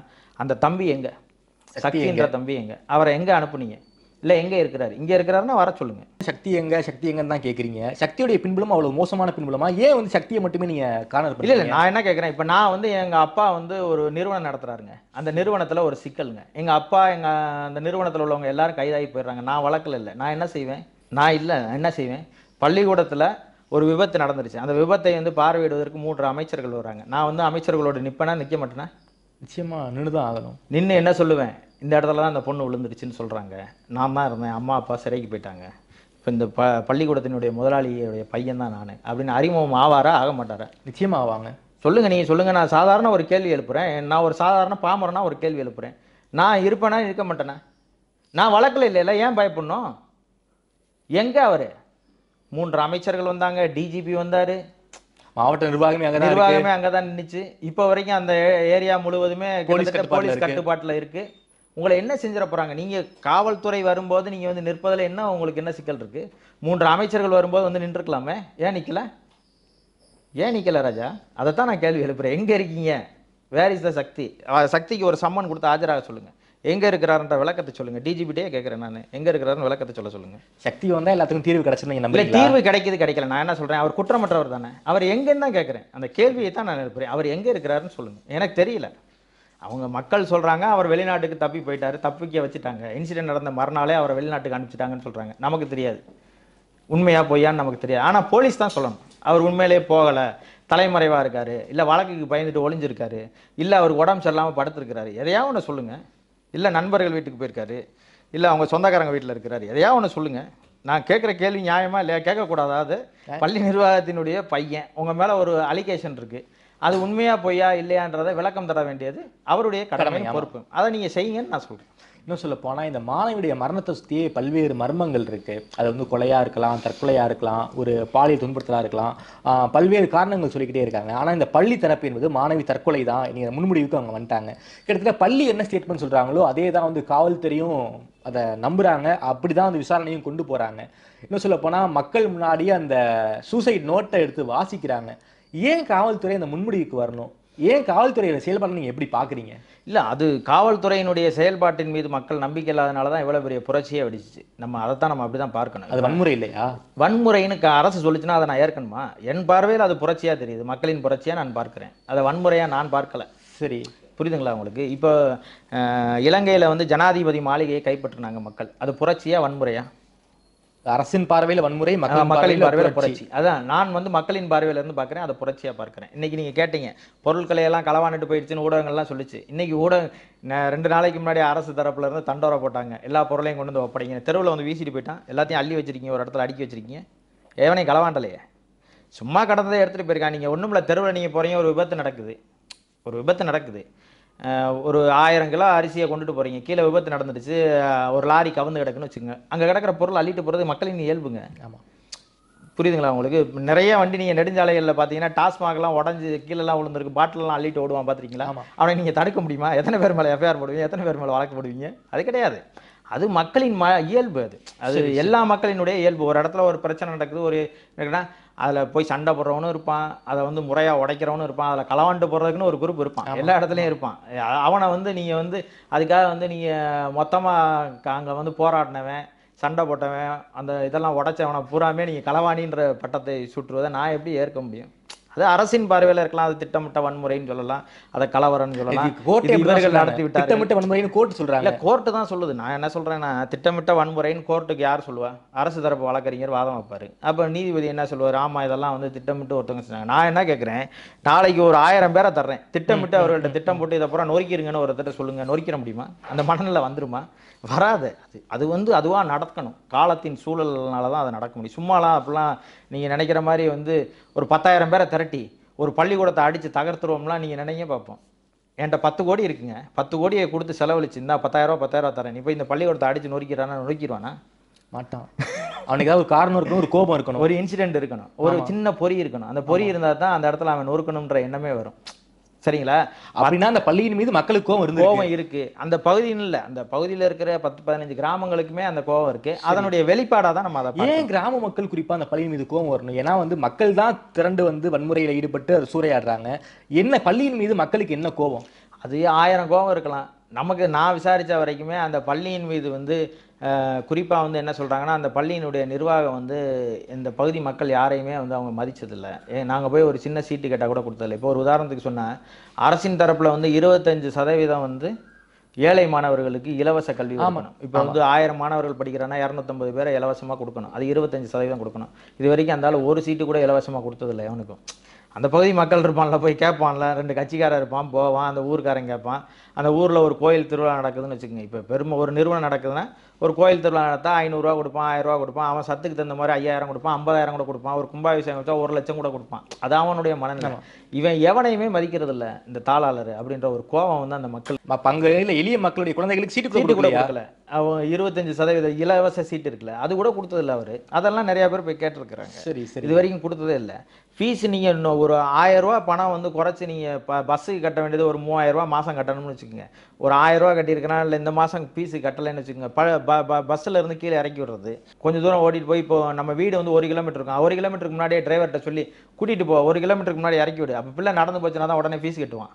Speaker 2: அந்த தம்பி சக்தி சக்தின்ற தம்பி எங்க அவரை எங்கே அனுப்புனீங்க இல்லை எங்கே இருக்கிறார் இங்கே இருக்கிறாருன்னா வர சொல்லுங்கள் சக்தி எங்க சக்தி எங்கன்னு தான்
Speaker 1: கேட்குறீங்க சக்தியுடைய பின்புலமா அவ்வளோ மோசமான பின்புலமா ஏன் வந்து சக்தியை மட்டுமே நீங்கள் காணல் இல்லை இல்லை நான்
Speaker 2: என்ன கேட்குறேன் இப்போ நான் வந்து எங்கள் அப்பா வந்து ஒரு நிறுவனம் நடத்துகிறாருங்க அந்த நிறுவனத்தில் ஒரு சிக்கலுங்க எங்கள் அப்பா எங்கள் அந்த நிறுவனத்தில் உள்ளவங்க எல்லாரும் கைதாகி போயிடுறாங்க நான் வழக்கில் இல்லை நான் என்ன செய்வேன் நான் இல்லை என்ன செய்வேன் பள்ளிக்கூடத்தில் ஒரு விபத்து நடந்துருச்சு அந்த விபத்தை வந்து பார்வையிடுவதற்கு மூன்று அமைச்சர்கள் வராங்க நான் வந்து அமைச்சர்களோட நிற்பேனா நிற்க மாட்டேனா நிச்சயமாக நின்று தான் ஆகணும் நின்று என்ன சொல்லுவேன் இந்த இடத்துல தான் அந்த பொண்ணு விழுந்துடுச்சுன்னு சொல்கிறாங்க நான் தான் இருந்தேன் அம்மா அப்பா சிறைக்கு போயிட்டாங்க இப்போ இந்த ப பள்ளிக்கூடத்தினுடைய முதலாளியுடைய பையன் தான் நான் அப்படின்னு அறிமுகம் ஆவாரா ஆக மாட்டாரா நிச்சயமாக ஆவாங்க சொல்லுங்கள் நீங்கள் சொல்லுங்கள் நான் சாதாரண ஒரு கேள்வி எழுப்புறேன் நான் ஒரு சாதாரண பாமரனா ஒரு கேள்வி எழுப்புறேன் நான் இருப்பேனா இருக்க மாட்டேனே நான் வழக்கில் இல்லை ஏன் பயப்படணும் எங்கே அவர் மூன்று அமைச்சர்கள் வந்தாங்க டிஜிபி வந்தார் மாவட்ட நிர்வாகமே அங்கே நிர்வாகமே அங்கே தான் நின்றுச்சு இப்போ வரைக்கும் அந்த ஏரியா முழுவதுமே போலீஸ் கட்டுப்பாட்டில் இருக்குது உங்களை என்ன செஞ்சிட போகிறாங்க நீங்கள் காவல்துறை வரும்போது நீங்கள் வந்து நிற்பதில் என்ன உங்களுக்கு என்ன சிக்கல் இருக்குது மூன்று அமைச்சர்கள் வரும்போது வந்து நின்றுருக்கலாமே ஏன் நிற்கல ஏன் நிற்கல ராஜா அதை தான் நான் கேள்வி எழுப்புகிறேன் எங்கே இருக்கீங்க வேர் இஸ் த சக்தி சக்திக்கு ஒரு சம்மன் கொடுத்து ஆஜராக சொல்லுங்கள் எங்கே இருக்கிறாருன்ற விளக்கத்தை சொல்லுங்க டிஜிபிட்டே கேட்குறேன் நான் எங்கே இருக்கிறாருன்னு விளக்கத்தை சொல்ல சொல்லுங்கள்
Speaker 1: சக்தி வந்தால் எல்லாத்துக்கும் தீர்வு கிடைச்சிருந்தீங்க நம்ம தீர்வு
Speaker 2: கிடைக்குது கிடைக்கல நான் என்ன சொல்கிறேன் அவர் குற்றமற்றவர் தானே அவர் எங்கேன்னு தான் கேட்குறேன் அந்த கேள்வியை தான் நான் எழுப்புறேன் அவர் எங்கே இருக்கிறாருன்னு சொல்லுங்கள் எனக்கு தெரியல அவங்க மக்கள் சொல்கிறாங்க அவர் வெளிநாட்டுக்கு தப்பி போயிட்டார் தப்பிக்க வச்சுட்டாங்க இன்சிடென்ட் நடந்த மறுநாளே அவரை வெளிநாட்டுக்கு அனுப்பிச்சிட்டாங்கன்னு சொல்கிறாங்க நமக்கு தெரியாது உண்மையாக பொய்யான்னு நமக்கு தெரியாது ஆனால் போலீஸ் தான் சொல்லணும் அவர் உண்மையிலே போகலை தலைமறைவாக இருக்கார் இல்லை வழக்குக்கு பயந்துட்டு ஒளிஞ்சிருக்காரு இல்லை அவர் உடம்பு சரியில்லாமல் படுத்துருக்கிறாரு எதையாவது ஒன்று சொல்லுங்கள் இல்லை நண்பர்கள் வீட்டுக்கு போயிருக்காரு இல்லை அவங்க சொந்தக்காரங்க வீட்டில் இருக்கிறாரு எதையாவது ஒன்று சொல்லுங்கள் நான் கேட்குற கேள்வி நியாயமாக இல்லையா கேட்கக்கூடாது பள்ளி நிர்வாகத்தினுடைய பையன் உங்கள் மேலே ஒரு அலிகேஷன் இருக்குது அது உண்மையா பொய்யா இல்லையான்றதை விளக்கம் தர வேண்டியது அவருடைய கடமை பொறுப்பு அதை நீங்க செய்யுங்கன்னு நான் சொல்றேன் இன்னும் சொல்ல
Speaker 1: போனால் இந்த மாணவியுடைய மரணத்தை சுற்றியே பல்வேறு மர்மங்கள் இருக்குது அது வந்து கொலையாக இருக்கலாம் தற்கொலையாக இருக்கலாம் ஒரு பாலியல் துன்புறுத்தலா இருக்கலாம் பல்வேறு காரணங்கள் சொல்லிக்கிட்டே இருக்காங்க ஆனால் இந்த பள்ளி தரப்பு என்பது மாணவி தற்கொலை தான் நீங்கள் முன்முடிவுக்கு அவங்க வந்துட்டாங்க கிட்டத்தட்ட பள்ளி என்ன ஸ்டேட்மெண்ட் சொல்கிறாங்களோ அதே தான் வந்து காவல்துறையும் அதை நம்புகிறாங்க அப்படி தான் அந்த விசாரணையும் கொண்டு போகிறாங்க இன்னும் சொல்ல போனா மக்கள் முன்னாடி அந்த சூசைட் நோட்டை எடுத்து வாசிக்கிறாங்க ஏன் காவல்துறை இந்த முன்முடிவுக்கு வரணும்
Speaker 2: ஏன் காவல்துறையோட செயல்பாடு நீங்கள் எப்படி பார்க்குறீங்க இல்லை அது காவல்துறையினுடைய செயல்பாட்டின் மீது மக்கள் நம்பிக்கை இல்லாதனால தான் இவ்வளோ பெரிய புரட்சியே வெடிச்சிச்சு நம்ம அதை தான் நம்ம அப்படி தான் பார்க்கணும் அது வன்முறை இல்லையா வன்முறைன்னு அரசு சொல்லிச்சுன்னா அதை நான் ஏற்கணுமா என் பார்வையில் அது புரட்சியாக தெரியுது மக்களின் புரட்சியாக நான் பார்க்குறேன் அதை வன்முறையாக நான் பார்க்கல சரி புரியுதுங்களா உங்களுக்கு இப்போ இலங்கையில் வந்து ஜனாதிபதி மாளிகையை கைப்பற்றினாங்க மக்கள் அது புரட்சியாக வன்முறையாக அரசின் பார்வையில் வன்முறை மக்களின் பார்வையில் புரட்சி அதான் நான் வந்து மக்களின் பார்வையில இருந்து பார்க்குறேன் அதை புரட்சியாக பார்க்குறேன் இன்னைக்கு நீங்கள் கேட்டீங்க பொருட்களை எல்லாம் களவாண்டுட்டு போயிடுச்சுன்னு ஊடகங்கள்லாம் சொல்லிச்சு இன்னைக்கு ஊடக ரெண்டு நாளைக்கு முன்னாடி அரசு தரப்புல இருந்து தண்டோரை போட்டாங்க எல்லா பொருளையும் கொண்டு வந்து ஒப்படைங்க தெருவில் வந்து வீசிட்டு போயிட்டான் எல்லாத்தையும் அள்ளி வச்சிருக்கீங்க ஒரு இடத்துல அடிக்க வச்சிருக்கீங்க எவனையும் களவாண்டலையே சும்மா கடந்ததை எடுத்துகிட்டு போயிருக்கான் நீங்கள் ஒன்றும் இல்லை தெருவில் நீங்கள் போகிறீங்க ஒரு விபத்து நடக்குது ஒரு விபத்து நடக்குது ஒரு ஆயிரம் கிலோ அரிசியை கொண்டுட்டு போகிறீங்க கீழே விபத்து நடந்துடுச்சு ஒரு லாரி கவுந்து கிடக்குன்னு வச்சுக்கோங்க அங்கே கிடக்கிற பொருள் அள்ளிட்டு போகிறது மக்களின் இயல்புங்க ஆமாம் புரியுதுங்களா உங்களுக்கு நிறைய வண்டி நீங்கள் நெடுஞ்சாலைகளில் பார்த்தீங்கன்னா டாஸ்மாகலாம் உடஞ்சி கீழெல்லாம் விழுந்துருக்கு பாட்டிலெலாம் அள்ளிட்டு ஓடுவான் பார்த்துருக்கீங்களா அவனை நீங்கள் தடுக்க முடியுமா எத்தனை பேர் மேலே எஃப்ஐஆர் போடுவீங்க எத்தனை பேர் மேலே வழக்கு போடுவீங்க அது கிடையாது அது மக்களின் ம இயல்பு அது அது எல்லா மக்களினுடைய இயல்பு ஒரு இடத்துல ஒரு பிரச்சனை நடக்குது ஒரு அதில் போய் சண்டை போடுறவனும் இருப்பான் அதை வந்து முறையாக உடைக்கிறவனும் இருப்பான் அதில் களவாண்டு போடுறதுக்குன்னு ஒரு குரூப் இருப்பான் எல்லா இடத்துலையும் இருப்பான் அவனை வந்து நீங்கள் வந்து அதுக்காக வந்து நீங்கள் மொத்தமாக அங்கே வந்து போராடினவன் சண்டை போட்டவன் அந்த இதெல்லாம் உடைச்சவனை பூராமே நீங்கள் களவாணின்ற பட்டத்தை சுற்றுவதை நான் எப்படி ஏற்க முடியும் அது அரசின் பார்வையில் இருக்கலாம் அது திட்டமிட்ட வன்முறைன்னு சொல்லலாம் அதை கலவரம்னு சொல்லலாம் கோர்ட்டு இவர்கள் நடத்தி திட்டமிட்ட வன்முறைன்னு கோர்ட் சொல்கிறாங்க இல்லை கோர்ட்டு தான் சொல்லுது நான் என்ன சொல்கிறேன்னா திட்டமிட்ட வன்முறைன்னு கோர்ட்டுக்கு யார் சொல்லுவா அரசு தரப்பு வழக்கறிஞர் வாதம் வைப்பார் அப்போ நீதிபதி என்ன சொல்லுவார் ஆமா இதெல்லாம் வந்து திட்டமிட்டு ஒருத்தவங்க சொன்னாங்க நான் என்ன கேட்குறேன் நாளைக்கு ஒரு ஆயிரம் பேரை தர்றேன் திட்டமிட்டு அவர்கள்ட்ட திட்டம் போட்டு இதை பூரா நொறுக்கிருங்கன்னு ஒருத்தர் சொல்லுங்கள் நொறுக்கிற முடியுமா அந்த மனநிலை வந்துருமா வராது அது அது வந்து அதுவாக நடக்கணும் காலத்தின் சூழல்னால தான் அதை நடக்க முடியும் சும்மாலாம் அப்படிலாம் நீங்கள் நினைக்கிற மாதிரி வந்து ஒரு பத்தாயிரம் பேரை திரட்டி ஒரு பள்ளிக்கூடத்தை அடித்து தகர்த்துருவோம்லாம் நீங்கள் நினைக்க பார்ப்போம் என்கிட்ட பத்து கோடி இருக்குங்க பத்து கோடியை கொடுத்து செலவழிச்சு இருந்தா பத்தாயிரரூவா பத்தாயிரரூவா தரேன் இப்போ இந்த பள்ளிக்கூடத்தை அடித்து நொறுக்கிறானா நொறுக்கிடுவானா மாட்டான் அவனுக்கு ஏதாவது ஒரு காரணம் இருக்கணும் ஒரு கோபம் இருக்கணும் ஒரு இன்சிடென்ட் இருக்கணும் ஒரு சின்ன பொறி இருக்கணும் அந்த பொறி இருந்தால் தான் அந்த இடத்துல அவன் நொறுக்கணுன்ற எண்ணமே வரும் சரிங்களா அப்படின்னா அந்த பள்ளியின் மீது மக்களுக்கு கோவம் இருந்து கோவம் இருக்கு அந்த பகுதியின் இல்லை அந்த பகுதியில் இருக்கிற பத்து பதினஞ்சு கிராமங்களுக்குமே அந்த கோவம் இருக்கு அதனுடைய வெளிப்பாடாக தான் நம்ம அதை ஏன் கிராம மக்கள் குறிப்பாக அந்த பள்ளியின்
Speaker 1: மீது கோவம் வரணும் ஏன்னா வந்து மக்கள் தான் திரண்டு வந்து வன்முறையில் ஈடுபட்டு அதை சூறையாடுறாங்க என்ன பள்ளியின்
Speaker 2: மீது மக்களுக்கு என்ன கோவம் அது ஆயிரம் கோவம் இருக்கலாம் நமக்கு நான் விசாரித்த வரைக்குமே அந்த பள்ளியின் மீது வந்து குறிப்பாக வந்து என்ன சொல்கிறாங்கன்னா அந்த பள்ளியினுடைய நிர்வாகம் வந்து இந்த பகுதி மக்கள் யாரையுமே வந்து அவங்க மதித்ததில்லை ஏ நாங்கள் போய் ஒரு சின்ன சீட்டு கேட்டால் கூட கொடுத்ததில்லை இப்போ ஒரு உதாரணத்துக்கு சொன்னால் அரசின் தரப்பில் வந்து இருபத்தஞ்சு சதவீதம் வந்து ஏழை மாணவர்களுக்கு இலவச கல்வி கொடுக்கணும் இப்போ வந்து ஆயிரம் மாணவர்கள் படிக்கிறான்னா இரநூத்தம்பது பேரை இலவசமாக கொடுக்கணும் அது இருபத்தஞ்சு சதவீதம் கொடுக்கணும் இது வரைக்கும் அந்தாலும் ஒரு சீட்டு கூட இலவசமாக கொடுத்ததில்லை அவனுக்கும் அந்த பகுதி மக்கள் இருப்பான்ல போய் கேட்பான்ல ரெண்டு கட்சிக்காரர் இருப்பான் போவான் அந்த ஊருக்காரன் கேட்பான் அந்த ஊரில் ஒரு கோயில் திருவிழா நடக்குதுன்னு வச்சுக்கோங்க இப்போ பெருமை ஒரு நிறுவனம் நடக்குதுன்னா ஒரு கோயில் திருவிழா நடத்தா ஐநூறுரூவா கொடுப்பான் ரூபா கொடுப்பான் அவன் சத்துக்கு தகுந்த மாதிரி ஐயாயிரம் கொடுப்பான் ஐம்பதாயிரம் கூட கொடுப்பான் ஒரு கும்பாபிஷேகம் வச்சா ஒரு லட்சம் கூட கொடுப்பான் அது அவனுடைய மனநிலை இவன் எவனையுமே மதிக்கிறது இல்லை இந்த தாளாளர் அப்படின்ற ஒரு கோபம் வந்து அந்த மக்கள் பங்கு எளிய மக்களுடைய குழந்தைகளுக்கு சீட்டு சீட்டு கூட கொடுக்கல அவன் இருபத்தஞ்சு சதவீத இலவச சீட்டு இருக்குல்ல அது கூட கொடுத்ததில்ல அவர் அதெல்லாம் நிறையா பேர் போய் கேட்டிருக்கிறாங்க சரி சரி இது வரைக்கும் கொடுத்ததே இல்லை ஃபீஸ் நீங்கள் இன்னும் ஒரு ஆயிரம் ரூபா பணம் வந்து குறைச்சி நீங்கள் ப பஸ்ஸுக்கு கட்ட வேண்டியது ஒரு மூவாயிரம் ரூபா மாதம் கட்டணும்னு வச்சுக்கோங்க ஒரு ரூபா கட்டியிருக்கிறான் இல்லை இந்த மாதம் ஃபீஸு கட்டலைன்னு வச்சுக்கோங்க ப ப பஸ்ஸில் இருந்து கீழே இறக்கி விடுறது கொஞ்சம் தூரம் ஓடிட்டு போய் இப்போ நம்ம வீடு வந்து ஒரு கிலோமீட்டர் இருக்கும் ஒரு கிலோமீட்டருக்கு முன்னாடியே டிரைவர்கிட்ட சொல்லி கூட்டிகிட்டு போ ஒரு கிலோமீட்டருக்கு முன்னாடி இறக்கி விடு அப்போ பிள்ளை நடந்து போச்சுன்னா தான் உடனே ஃபீஸ் கட்டுவான்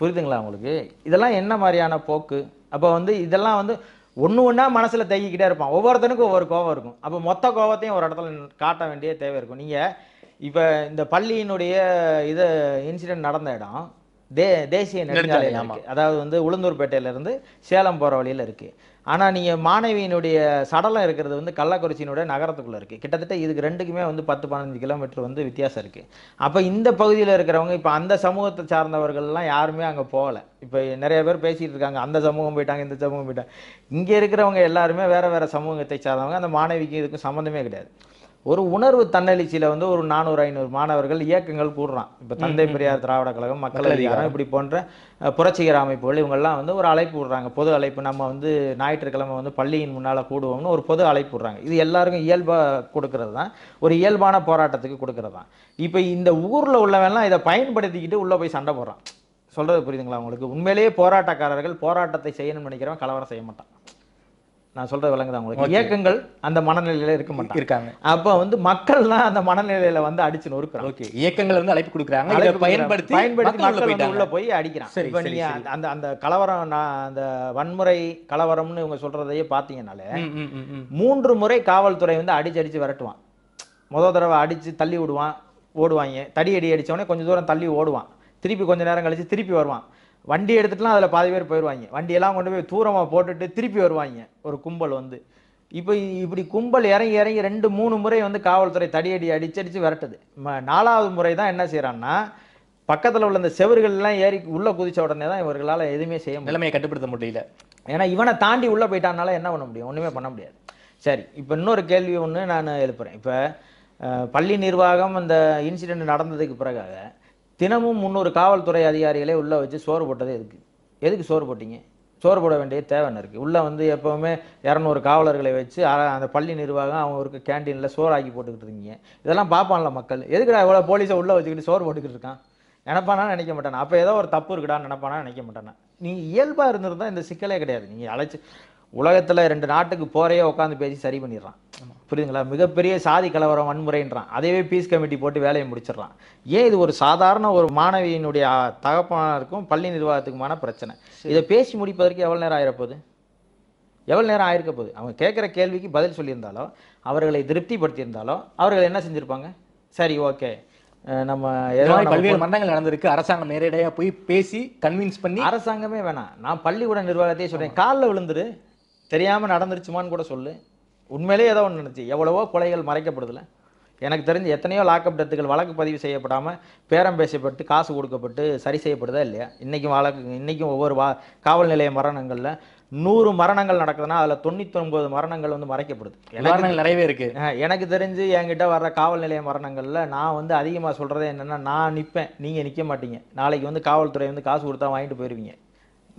Speaker 2: புரியுதுங்களா உங்களுக்கு இதெல்லாம் என்ன மாதிரியான போக்கு அப்போ வந்து இதெல்லாம் வந்து ஒன்று ஒன்றா மனசில் தேக்கிக்கிட்டே இருப்பான் ஒவ்வொருத்தனுக்கும் ஒவ்வொரு கோவம் இருக்கும் அப்போ மொத்த கோவத்தையும் ஒரு இடத்துல காட்ட வேண்டிய தேவை இருக்கும் நீங்கள் இப்போ இந்த பள்ளியினுடைய இது இன்சிடெண்ட் நடந்த இடம் தே தேசிய நெடுஞ்சாலை ஆமாம் அதாவது வந்து உளுந்தூர்பேட்டையிலேருந்து சேலம் போகிற வழியில் இருக்குது ஆனால் நீங்கள் மாணவியினுடைய சடலம் இருக்கிறது வந்து கள்ளக்குறிச்சியினுடைய நகரத்துக்குள்ளே இருக்குது கிட்டத்தட்ட இதுக்கு ரெண்டுக்குமே வந்து பத்து பதினஞ்சு கிலோமீட்டர் வந்து வித்தியாசம் இருக்குது அப்போ இந்த பகுதியில் இருக்கிறவங்க இப்போ அந்த சமூகத்தை சார்ந்தவர்கள்லாம் யாருமே அங்கே போகலை இப்போ நிறைய பேர் பேசிகிட்டு இருக்காங்க அந்த சமூகம் போயிட்டாங்க இந்த சமூகம் போயிட்டாங்க இங்கே இருக்கிறவங்க எல்லாருமே வேறு வேறு சமூகத்தை சார்ந்தவங்க அந்த மாணவிக்கு இதுக்கும் சம்மந்தமே கிடையாது ஒரு உணர்வு தன்னெழுச்சியில் வந்து ஒரு நானூறு ஐநூறு மாணவர்கள் இயக்கங்கள் கூடுறான் இப்போ தந்தை பெரியார் திராவிட கழகம் மக்கள் அதிகாரம் இப்படி போன்ற புரட்சிகர அமைப்புகள் இவங்கெல்லாம் வந்து ஒரு அழைப்பு விடுறாங்க பொது அழைப்பு நம்ம வந்து ஞாயிற்றுக்கிழமை வந்து பள்ளியின் முன்னால் கூடுவோம்னு ஒரு பொது அழைப்பு விடுறாங்க இது எல்லாருக்கும் இயல்பாக கொடுக்கறது தான் ஒரு இயல்பான போராட்டத்துக்கு கொடுக்கறது தான் இப்போ இந்த ஊரில் உள்ளவெல்லாம் இதை பயன்படுத்திக்கிட்டு உள்ளே போய் சண்டை போடுறான் சொல்கிறது புரியுதுங்களா உங்களுக்கு உண்மையிலேயே போராட்டக்காரர்கள் போராட்டத்தை செய்யணும்னு நினைக்கிறவன் கலவரம் செய்ய மாட்டான் நான் சொல்கிறது விளங்குதான் உங்களுக்கு இயக்கங்கள் அந்த மனநிலையில் இருக்க மாட்டாங்க இருக்காங்க அப்போ வந்து மக்கள் தான் அந்த மனநிலையில் வந்து அடிச்சு நொறுக்கிறாங்க ஓகே இயக்கங்கள் வந்து அழைப்பு கொடுக்குறாங்க பயன்படுத்தி பயன்படுத்தி மக்கள் உள்ள போய் அடிக்கிறான் இப்போ நீங்கள் அந்த அந்த கலவரம் நான் அந்த வன்முறை கலவரம்னு இவங்க சொல்கிறதையே பார்த்தீங்கனாலே மூன்று முறை காவல்துறை வந்து அடிச்சு அடித்து விரட்டுவான் முதல் தடவை அடித்து தள்ளி விடுவான் ஓடுவாங்க தடி அடி அடித்தவொடனே கொஞ்சம் தூரம் தள்ளி ஓடுவான் திருப்பி கொஞ்சம் நேரம் கழித்து திருப்பி வருவான் வண்டி எடுத்துட்டுலாம் அதில் பாதி பேர் போயிடுவாங்க வண்டியெல்லாம் கொண்டு போய் தூரமாக போட்டுட்டு திருப்பி வருவாங்க ஒரு கும்பல் வந்து இப்போ இப்படி கும்பல் இறங்கி இறங்கி ரெண்டு மூணு முறை வந்து காவல்துறை தடியடி அடிச்சடிச்சு விரட்டுது நாலாவது முறை தான் என்ன செய்கிறான்னா பக்கத்தில் உள்ள இந்த செவர்கள்லாம் ஏறி உள்ளே குதிச்ச உடனே தான் இவர்களால் எதுவுமே செய்ய முடியும் நிலைமையை கட்டுப்படுத்த முடியல ஏன்னா இவனை தாண்டி உள்ளே போயிட்டானால என்ன பண்ண முடியும் ஒன்றுமே பண்ண முடியாது சரி இப்போ இன்னொரு கேள்வி ஒன்று நான் எழுப்புகிறேன் இப்போ பள்ளி நிர்வாகம் அந்த இன்சிடெண்ட் நடந்ததுக்கு பிறகாக தினமும் முந்நூறு காவல்துறை அதிகாரிகளே உள்ளே வச்சு சோறு போட்டதே இருக்குது எதுக்கு சோறு போட்டிங்க சோறு போட வேண்டிய தேவைன்னு இருக்குது உள்ளே வந்து எப்போவுமே இரநூறு காவலர்களை வச்சு அந்த பள்ளி நிர்வாகம் அவங்க இருக்க கேன்டீனில் சோறு ஆக்கி போட்டுக்கிட்டு இருக்கீங்க இதெல்லாம் பார்ப்பான்ல மக்கள் எதுக்குடா இவ்வளோ போலீஸை உள்ளே வச்சுக்கிட்டு சோறு போட்டுக்கிட்டு இருக்கான் நினப்பானா நினைக்க மாட்டேன் அப்போ ஏதோ ஒரு தப்பு இருக்குடான்னு நினப்பானா நினைக்க மாட்டேன் நீங்கள் இயல்பாக இருந்திருந்தால் இந்த சிக்கலே கிடையாது நீங்கள் அழைச்சி உலகத்தில் ரெண்டு நாட்டுக்கு போறையே உட்காந்து பேசி சரி பண்ணிடுறான் புரியுதுங்களா மிகப்பெரிய சாதி கலவரம் வன்முறைன்றான் அதேவே பீஸ் கமிட்டி போட்டு வேலையை முடிச்சிடறான் ஏன் இது ஒரு சாதாரண ஒரு மாணவியினுடைய தகப்பனருக்கும் பள்ளி நிர்வாகத்துக்குமான பிரச்சனை இதை பேசி முடிப்பதற்கு எவ்வளோ நேரம் ஆயிரப்போகுது எவ்வளோ நேரம் ஆயிருக்க போகுது அவங்க கேட்குற கேள்விக்கு பதில் சொல்லியிருந்தாலோ அவர்களை திருப்திப்படுத்தியிருந்தாலோ அவர்கள் என்ன செஞ்சுருப்பாங்க சரி ஓகே நம்ம எதாவது பல்வேறு மன்றங்கள் நடந்திருக்கு அரசாங்கம் நேரடியாக போய் பேசி கன்வின்ஸ் பண்ணி அரசாங்கமே வேணாம் நான் பள்ளிக்கூட நிர்வாகத்தையே சொல்கிறேன் காலில் விழுந்துரு தெரியாமல் நடந்துருச்சுமான்னு கூட சொல்லு உண்மையிலே ஏதோ ஒன்று நினச்சி எவ்வளவோ கொலைகள் மறைக்கப்படுதில்ல எனக்கு தெரிஞ்சு எத்தனையோ லாக்அப் டெத்துகள் வழக்கு பதிவு செய்யப்படாமல் பேரம் பேசப்பட்டு காசு கொடுக்கப்பட்டு சரி செய்யப்படுதா இல்லையா இன்றைக்கும் வழக்கு இன்றைக்கும் ஒவ்வொரு வா காவல் நிலைய மரணங்களில் நூறு மரணங்கள் நடக்குதுன்னா அதில் தொண்ணூத்தொன்பது மரணங்கள் வந்து மறைக்கப்படுது மரணங்கள் நிறையவே இருக்குது எனக்கு தெரிஞ்சு என்கிட்ட வர்ற காவல் நிலைய மரணங்களில் நான் வந்து அதிகமாக சொல்கிறது என்னென்னா நான் நிற்பேன் நீங்கள் நிற்க மாட்டீங்க நாளைக்கு வந்து காவல்துறை வந்து காசு கொடுத்தா வாங்கிட்டு போயிடுவீங்க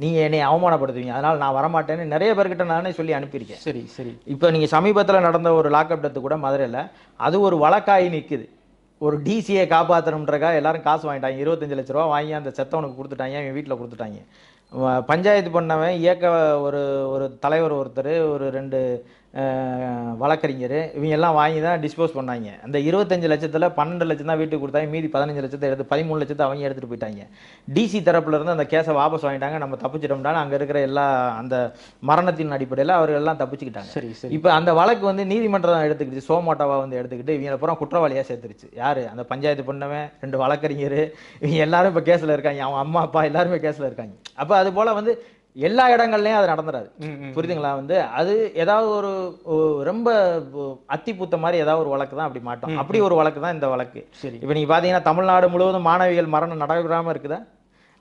Speaker 2: நீங்கள் என்னை அவமானப்படுத்துவீங்க அதனால் நான் வரமாட்டேன்னு நிறைய பேர்கிட்ட நானே சொல்லி அனுப்பியிருக்கேன் சரி சரி இப்போ நீங்கள் சமீபத்தில் நடந்த ஒரு லாக்அப் டெத்து கூட மதுரையில் அது ஒரு வழக்காகி நிற்குது ஒரு டிசியை காப்பாற்றணுன்றக்கா எல்லாரும் காசு வாங்கிட்டாங்க இருபத்தஞ்சு லட்ச ரூபா வாங்கி அந்த செத்தவனுக்கு கொடுத்துட்டாங்க என் வீட்டில் கொடுத்துட்டாங்க பஞ்சாயத்து பண்ணவன் இயக்க ஒரு ஒரு தலைவர் ஒருத்தர் ஒரு ரெண்டு வழக்கறிஞர் இவங்க எல்லாம் வாங்கி தான் டிஸ்போஸ் பண்ணாங்க அந்த இருபத்தஞ்சு லட்சத்தில் பன்னெண்டு லட்சம் தான் வீட்டுக்கு கொடுத்தாங்க மீதி பதினஞ்சு லட்சத்தை எடுத்து பதிமூணு லட்சத்தை அவங்க எடுத்துகிட்டு போயிட்டாங்க டிசி தரப்புலேருந்து அந்த கேஸை வாபஸ் வாங்கிட்டாங்க நம்ம தப்பிச்சிட்டோம்னா அங்கே இருக்கிற எல்லா அந்த மரணத்தின் அடிப்படையில் அவர்கள் எல்லாம் தப்பிச்சுக்கிட்டாங்க சரி சரி இப்போ அந்த வழக்கு வந்து நீதிமன்றம் எடுத்துக்கிட்டு சோமோட்டோவாக வந்து எடுத்துக்கிட்டு இவங்க அப்புறம் குற்றவாளியாக சேர்த்துருச்சு யார் அந்த பஞ்சாயத்து பண்ணவன் ரெண்டு வழக்கறிஞர் இவங்க எல்லாரும் இப்போ கேஸில் இருக்காங்க அவன் அம்மா அப்பா எல்லாருமே கேஸில் இருக்காங்க அப்போ அது போல் வந்து எல்லா இடங்கள்லையும் அது நடந்துடாது புரியுதுங்களா வந்து அது ஏதாவது ஒரு ரொம்ப அத்தி பூத்த மாதிரி ஏதாவது ஒரு வழக்கு தான் அப்படி மாட்டோம் அப்படி ஒரு வழக்கு தான் இந்த வழக்கு சரி இப்போ நீங்க பாத்தீங்கன்னா தமிழ்நாடு முழுவதும் மாணவிகள் மரணம் நடக்காம இருக்குதா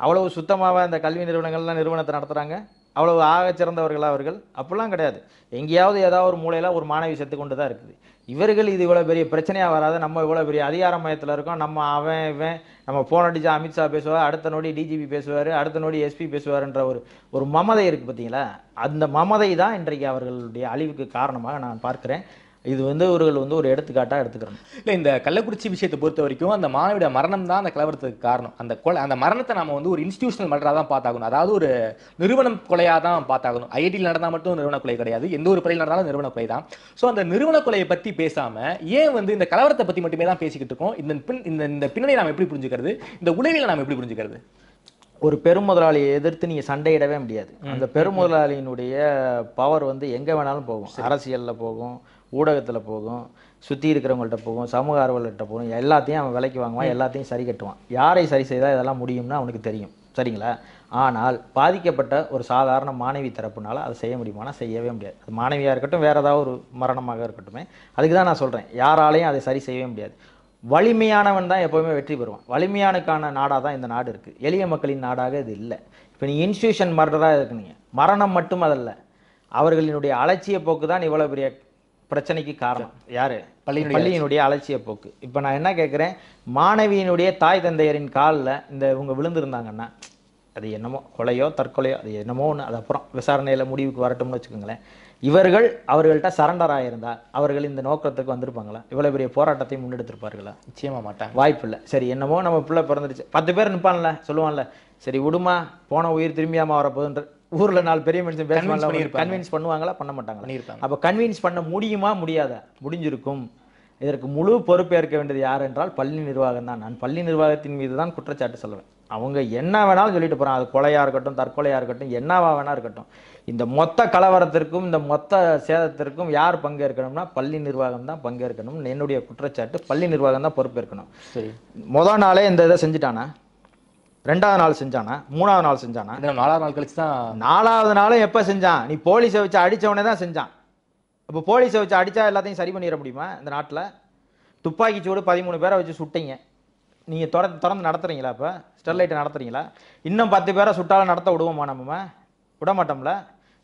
Speaker 2: அவ்வளவு சுத்தமாக அந்த கல்வி நிறுவனங்கள்லாம் நிறுவனத்தை நடத்துறாங்க அவ்வளவு ஆக சிறந்தவர்களா அவர்கள் அப்படிலாம் கிடையாது எங்கேயாவது ஏதாவது ஒரு மூலையில ஒரு மாணவி செத்து கொண்டு தான் இருக்குது இவர்கள் இது இவ்வளோ பெரிய பிரச்சனையாக வராது நம்ம இவ்வளோ பெரிய அதிகார மையத்தில் இருக்கோம் நம்ம அவன் இவன் நம்ம ஃபோன் அடித்தா அமித்ஷா பேசுவார் அடுத்த நொடி டிஜிபி பேசுவார் அடுத்த நொடி எஸ்பி பேசுவார்ன்ற ஒரு ஒரு மமதை இருக்குது பார்த்தீங்களா அந்த மமதை தான் இன்றைக்கு அவர்களுடைய அழிவுக்கு காரணமாக நான் பார்க்குறேன் இது வந்து இவர்கள் வந்து ஒரு எடுத்துக்காட்டாக எடுத்துக்கிறோம் இல்லை இந்த கள்ளக்குறிச்சி விஷயத்தை பொறுத்த வரைக்கும் அந்த மாணவியோட மரணம் தான் அந்த கலவரத்துக்கு காரணம் அந்த கொலை அந்த மரணத்தை
Speaker 1: நம்ம வந்து ஒரு இன்ஸ்டியூஷனல் மர்டராக தான் பார்த்தாகணும் அதாவது ஒரு நிறுவனம் கொலையாக தான் பார்த்தாகணும் ஐஐடியில் நடந்தால் மட்டும் நிறுவன கொலை கிடையாது எந்த ஒரு பிள்ளையில் நடந்தாலும் நிறுவன கொலை தான் ஸோ அந்த நிறுவன கொலையை பற்றி பேசாமல் ஏன் வந்து இந்த கலவரத்தை பற்றி மட்டுமே தான் பேசிக்கிட்டு இருக்கோம் இந்த பின் இந்த இந்த பின்னணியை நாம் எப்படி புரிஞ்சுக்கிறது இந்த உலகில் நாம் எப்படி புரிஞ்சுக்கிறது
Speaker 2: ஒரு பெரும் முதலாளியை எதிர்த்து நீங்கள் சண்டையிடவே முடியாது அந்த பெரும் முதலாளியினுடைய பவர் வந்து எங்கே வேணாலும் போகும் அரசியலில் போகும் ஊடகத்தில் போகும் சுற்றி இருக்கிறவங்கள்ட்ட போகும் சமூக ஆர்வலர்கிட்ட போகும் எல்லாத்தையும் அவன் விலைக்கு வாங்குவான் எல்லாத்தையும் சரி கட்டுவான் யாரை சரி செய்தால் இதெல்லாம் முடியும்னு அவனுக்கு தெரியும் சரிங்களா ஆனால் பாதிக்கப்பட்ட ஒரு சாதாரண மாணவி தரப்புனால் அதை செய்ய முடியுமானா செய்யவே முடியாது அது மாணவியாக இருக்கட்டும் வேறு ஏதாவது ஒரு மரணமாக இருக்கட்டும் அதுக்கு தான் நான் சொல்கிறேன் யாராலையும் அதை சரி செய்யவே முடியாது வலிமையானவன் தான் எப்போவுமே வெற்றி பெறுவான் வலிமையானுக்கான நாடாக தான் இந்த நாடு இருக்குது எளிய மக்களின் நாடாக இது இல்லை இப்போ நீ இன்ஸ்டியூஷன் மர்டராக நீங்கள் மரணம் மட்டும் அதல்ல அவர்களினுடைய அலட்சிய போக்கு தான் இவ்வளோ பெரிய பிரச்சனைக்கு காரணம் யாரு பள்ளியினுடைய பள்ளியினுடைய அலட்சிய போக்கு இப்போ நான் என்ன கேட்குறேன் மாணவியினுடைய தாய் தந்தையரின் காலில் இந்த இவங்க விழுந்திருந்தாங்கன்னா அது என்னமோ கொலையோ தற்கொலையோ அது என்னமோ ஒன்று அது அப்புறம் விசாரணையில் முடிவுக்கு வரட்டும்னு வச்சுக்கோங்களேன் இவர்கள் அவர்கள்ட்ட சரண்டர் ஆகியிருந்தால் அவர்கள் இந்த நோக்கத்துக்கு வந்திருப்பாங்களா இவ்வளோ பெரிய போராட்டத்தை முன்னெடுத்திருப்பார்களா நிச்சயமாக மாட்டாங்க வாய்ப்பு இல்லை சரி என்னமோ நம்ம பிள்ளை பிறந்துடுச்சு பத்து பேர் நிற்பான்ல சொல்லுவான்ல சரி விடுமா போன உயிர் திரும்பியாமல் வரப்போகுதுன்ற ஊரில் நாலு பெரிய மனுஷன் பேசுவாங்க கன்வின்ஸ் பண்ணுவாங்களா பண்ண மாட்டாங்களா அப்ப கன்வின்ஸ் பண்ண முடியுமா முடியாத முடிஞ்சிருக்கும் இதற்கு முழு பொறுப்பேற்க வேண்டியது யார் என்றால் பள்ளி நிர்வாகம் தான் நான் பள்ளி நிர்வாகத்தின் மீது தான் குற்றச்சாட்டு சொல்லுவேன் அவங்க என்ன வேணாலும் சொல்லிட்டு போகிறான் அது கொலையாக இருக்கட்டும் தற்கொலையாக இருக்கட்டும் என்னவா வேணா இருக்கட்டும் இந்த மொத்த கலவரத்திற்கும் இந்த மொத்த சேதத்திற்கும் யார் பங்கேற்கணும்னா பள்ளி நிர்வாகம் தான் பங்கேற்கணும்னு என்னுடைய குற்றச்சாட்டு பள்ளி நிர்வாகம் தான் பொறுப்பேற்கணும் மொதல் நாளே இந்த இதை செஞ்சுட்டானா ரெண்டாவது நாள் செஞ்சானா மூணாவது நாள் செஞ்சானா நாலாவது நாள் கழிச்சு தான் நாலாவது நாளும் எப்போ செஞ்சான் நீ போலீஸை வச்சு அடித்தவனே தான் செஞ்சான் இப்போ போலீஸை வச்சு அடித்தா எல்லாத்தையும் சரி பண்ணிட முடியுமா இந்த நாட்டில் துப்பாக்கி சூடு பதிமூணு பேரை வச்சு சுட்டிங்க நீங்கள் தொட திறந்து நடத்துறீங்களா இப்போ ஸ்டெர்லைட்டை நடத்துறீங்களா இன்னும் பத்து பேரை சுட்டாலும் நடத்த விடுவோமா நம்ம விட மாட்டோம்ல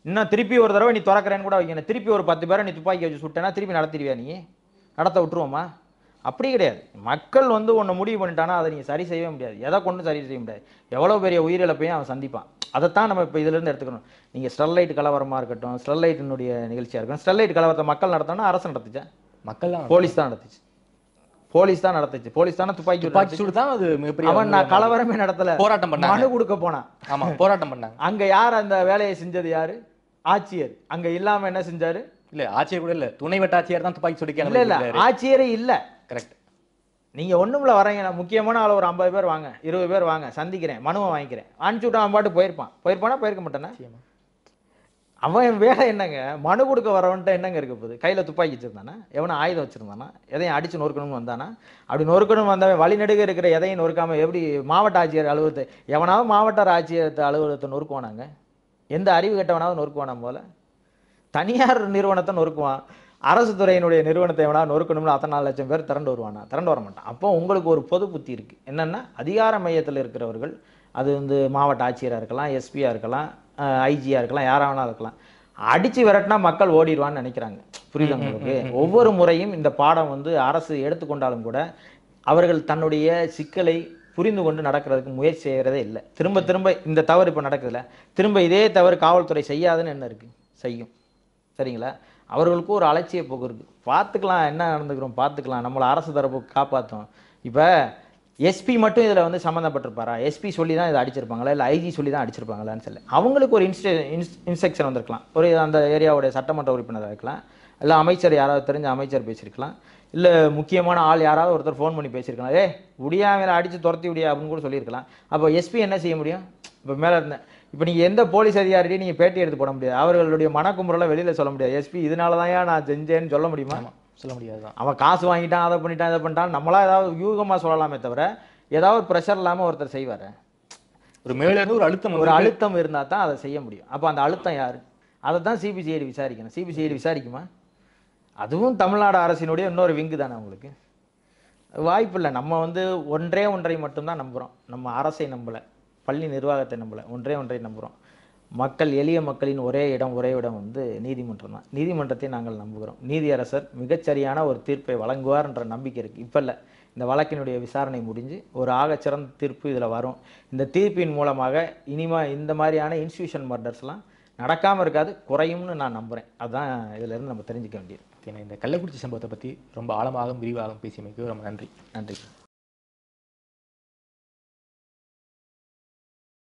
Speaker 2: இன்னும் திருப்பி ஒரு தடவை நீ திறக்கிறேன்னு கூட வைக்கணும் திருப்பி ஒரு பத்து பேரை நீ துப்பாக்கி வச்சு சுட்டேன்னா திருப்பி நடத்திடுவியா நீ நடத்த விட்டுருவோமா அப்படி கிடையாது மக்கள் வந்து ஒன்று முடிவு பண்ணிட்டானா அதை நீங்கள் சரி செய்யவே முடியாது எதை கொண்டு சரி செய்ய முடியாது எவ்வளோ பெரிய உயிரிழப்பையும் அவன் சந்திப்பான் அதைத்தான் நம்ம இப்போ இருந்து எடுத்துக்கணும் நீங்கள் ஸ்டெர்லைட் கலவரமாக இருக்கட்டும் ஸ்டெர்லைட்டினுடைய நிகழ்ச்சியாக இருக்கும் ஸ்டெர்லைட் கலவரத்தை மக்கள் நடத்தினா அரசு நடத்துச்சா மக்கள் போலீஸ் தான் நடத்துச்சு போலீஸ் தான் நடத்துச்சு போலீஸ் தானே துப்பாக்கி துப்பாக்கி சூடு தான் அது மிகப்பெரிய அவன் நான் கலவரமே நடத்தல போராட்டம் பண்ண மனு கொடுக்க போனான் ஆமா போராட்டம் பண்ணாங்க அங்க யார் அந்த வேலையை செஞ்சது யாரு ஆட்சியர் அங்க இல்லாம என்ன செஞ்சாரு இல்ல ஆட்சியர் கூட இல்ல துணை ஆட்சியர் தான் துப்பாக்கி சுடிக்க இல்ல இல்ல ஆட்சியரே இல்ல கரெக்ட் நீங்கள் ஒன்றும்ல வரீங்க முக்கியமான ஆள் ஒரு ஐம்பது பேர் வாங்க இருபது பேர் வாங்க சந்திக்கிறேன் மனுவை வாங்கிக்கிறேன் அனுப்பிச்சு அவன் பாட்டு போயிருப்பான் போயிருப்பானா போயிருக்க மாட்டானா அவன் என் வேலை என்னங்க மனு கொடுக்க வரவன்ட்ட என்னங்க இருக்க போகுது கையில் துப்பாக்கி வச்சுருந்தானா எவனை ஆயுதம் வச்சுருந்தானா எதையும் அடித்து நொறுக்கணும்னு வந்தானா அப்படி நொறுக்கணும்னு வந்தவன் வழிநடுக இருக்கிற எதையும் நொறுக்காமல் எப்படி மாவட்ட ஆட்சியர் அலுவலகத்தை எவனாவது மாவட்ட ஆட்சியர் அலுவலகத்தை நொறுக்குவானாங்க எந்த அறிவு கெட்டவனாவது நொறுக்குவானா போல் தனியார் நிறுவனத்தை நொறுக்குவான் அரசு துறையினுடைய நிறுவனத்தை எவனா நொறுக்கணும்னு அத்தனை நாலு லட்சம் பேர் திரண்டு வருவானா திரண்டு வர மாட்டான் அப்போ உங்களுக்கு ஒரு பொது புத்தி இருக்குது என்னென்னா அதிகார மையத்தில் இருக்கிறவர்கள் அது வந்து மாவட்ட ஆட்சியராக இருக்கலாம் எஸ்பியாக இருக்கலாம் ஐஜியாக இருக்கலாம் யாராக வேணா இருக்கலாம் அடித்து விரட்டினா மக்கள் ஓடிடுவான்னு நினைக்கிறாங்க புரியுது உங்களுக்கு ஒவ்வொரு முறையும் இந்த பாடம் வந்து அரசு எடுத்துக்கொண்டாலும் கூட அவர்கள் தன்னுடைய சிக்கலை புரிந்து கொண்டு நடக்கிறதுக்கு முயற்சி செய்கிறதே இல்லை திரும்ப திரும்ப இந்த தவறு இப்போ நடக்குதுல்ல திரும்ப இதே தவறு காவல்துறை செய்யாதுன்னு என்ன இருக்குது செய்யும் சரிங்களா அவர்களுக்கும் ஒரு அலட்சிய போக்கு இருக்குது பார்த்துக்கலாம் என்ன நடந்துக்கிறோம் பார்த்துக்கலாம் நம்மளை அரசு தரப்பு காப்பாற்றும் இப்போ எஸ்பி மட்டும் இதில் வந்து சம்மந்தப்பட்டிருப்பாரா எஸ்பி சொல்லி தான் இதை அடிச்சிருப்பாங்களா இல்லை ஐஜி சொல்லி தான் அடிச்சிருப்பாங்களான்னு சொல்லி அவங்களுக்கு ஒரு இன்ஸ்டே இன்ஸ் இன்ஸ்ட்ரக்ஷன் வந்திருக்கலாம் ஒரு அந்த ஏரியாவுடைய சட்டமன்ற உறுப்பினராக இருக்கலாம் இல்லை அமைச்சர் யாராவது தெரிஞ்ச அமைச்சர் பேசியிருக்கலாம் இல்லை முக்கியமான ஆள் யாராவது ஒருத்தர் ஃபோன் பண்ணி பேசியிருக்கலாம் ஏ விடியா மேலே அடித்து துரத்தி விடியா அப்படின்னு கூட சொல்லியிருக்கலாம் அப்போ எஸ்பி என்ன செய்ய முடியும் இப்போ மேலே இருந்தேன் இப்போ நீங்கள் எந்த போலீஸ் அதிகாரியும் நீங்கள் பேட்டி எடுத்து போட முடியாது அவர்களுடைய மனக்குமுறலை வெளியில் சொல்ல முடியாது எஸ்பி இதனால தான் நான் செஞ்சேன்னு சொல்ல முடியுமா சொல்ல முடியாது அவன் காசு வாங்கிட்டான் அதை பண்ணிட்டான் இதை பண்ணிட்டான் நம்மளா ஏதாவது யூகமாக சொல்லலாமே தவிர ஏதாவது ஒரு ப்ரெஷர் இல்லாமல் ஒருத்தர் செய்வார் ஒரு மேலே ஒரு அழுத்தம் ஒரு அழுத்தம் இருந்தால் தான் அதை செய்ய முடியும் அப்போ அந்த அழுத்தம் யார் அதை தான் சிபிசிஐடி விசாரிக்கணும் சிபிசிஐடி விசாரிக்குமா அதுவும் தமிழ்நாடு அரசினுடைய இன்னொரு விங்கு தானே அவங்களுக்கு வாய்ப்பில்லை நம்ம வந்து ஒன்றே ஒன்றை மட்டும்தான் நம்புகிறோம் நம்ம அரசை நம்பலை பள்ளி நிர்வாகத்தை நம்பலை ஒன்றே ஒன்றை நம்புகிறோம் மக்கள் எளிய மக்களின் ஒரே இடம் ஒரே இடம் வந்து நீதிமன்றம் தான் நீதிமன்றத்தை நாங்கள் நம்புகிறோம் நீதியரசர் மிகச்சரியான ஒரு தீர்ப்பை வழங்குவார் என்ற நம்பிக்கை இருக்குது இப்போ இல்லை இந்த வழக்கினுடைய விசாரணை முடிஞ்சு ஒரு ஆகச்சிறந்த தீர்ப்பு இதில் வரும் இந்த தீர்ப்பின் மூலமாக இனிமா இந்த மாதிரியான இன்ஸ்டியூஷன் மர்டர்ஸ்லாம் நடக்காமல் இருக்காது குறையும்னு நான் நம்புகிறேன் அதுதான் இதிலேருந்து நம்ம தெரிஞ்சுக்க வேண்டியது ஏன்னா இந்த கள்ளக்குறிச்சி சம்பவத்தை பற்றி ரொம்ப ஆழமாகவும் விரிவாகவும் பேசியமைக்கு ரொம்ப நன்றி நன்றி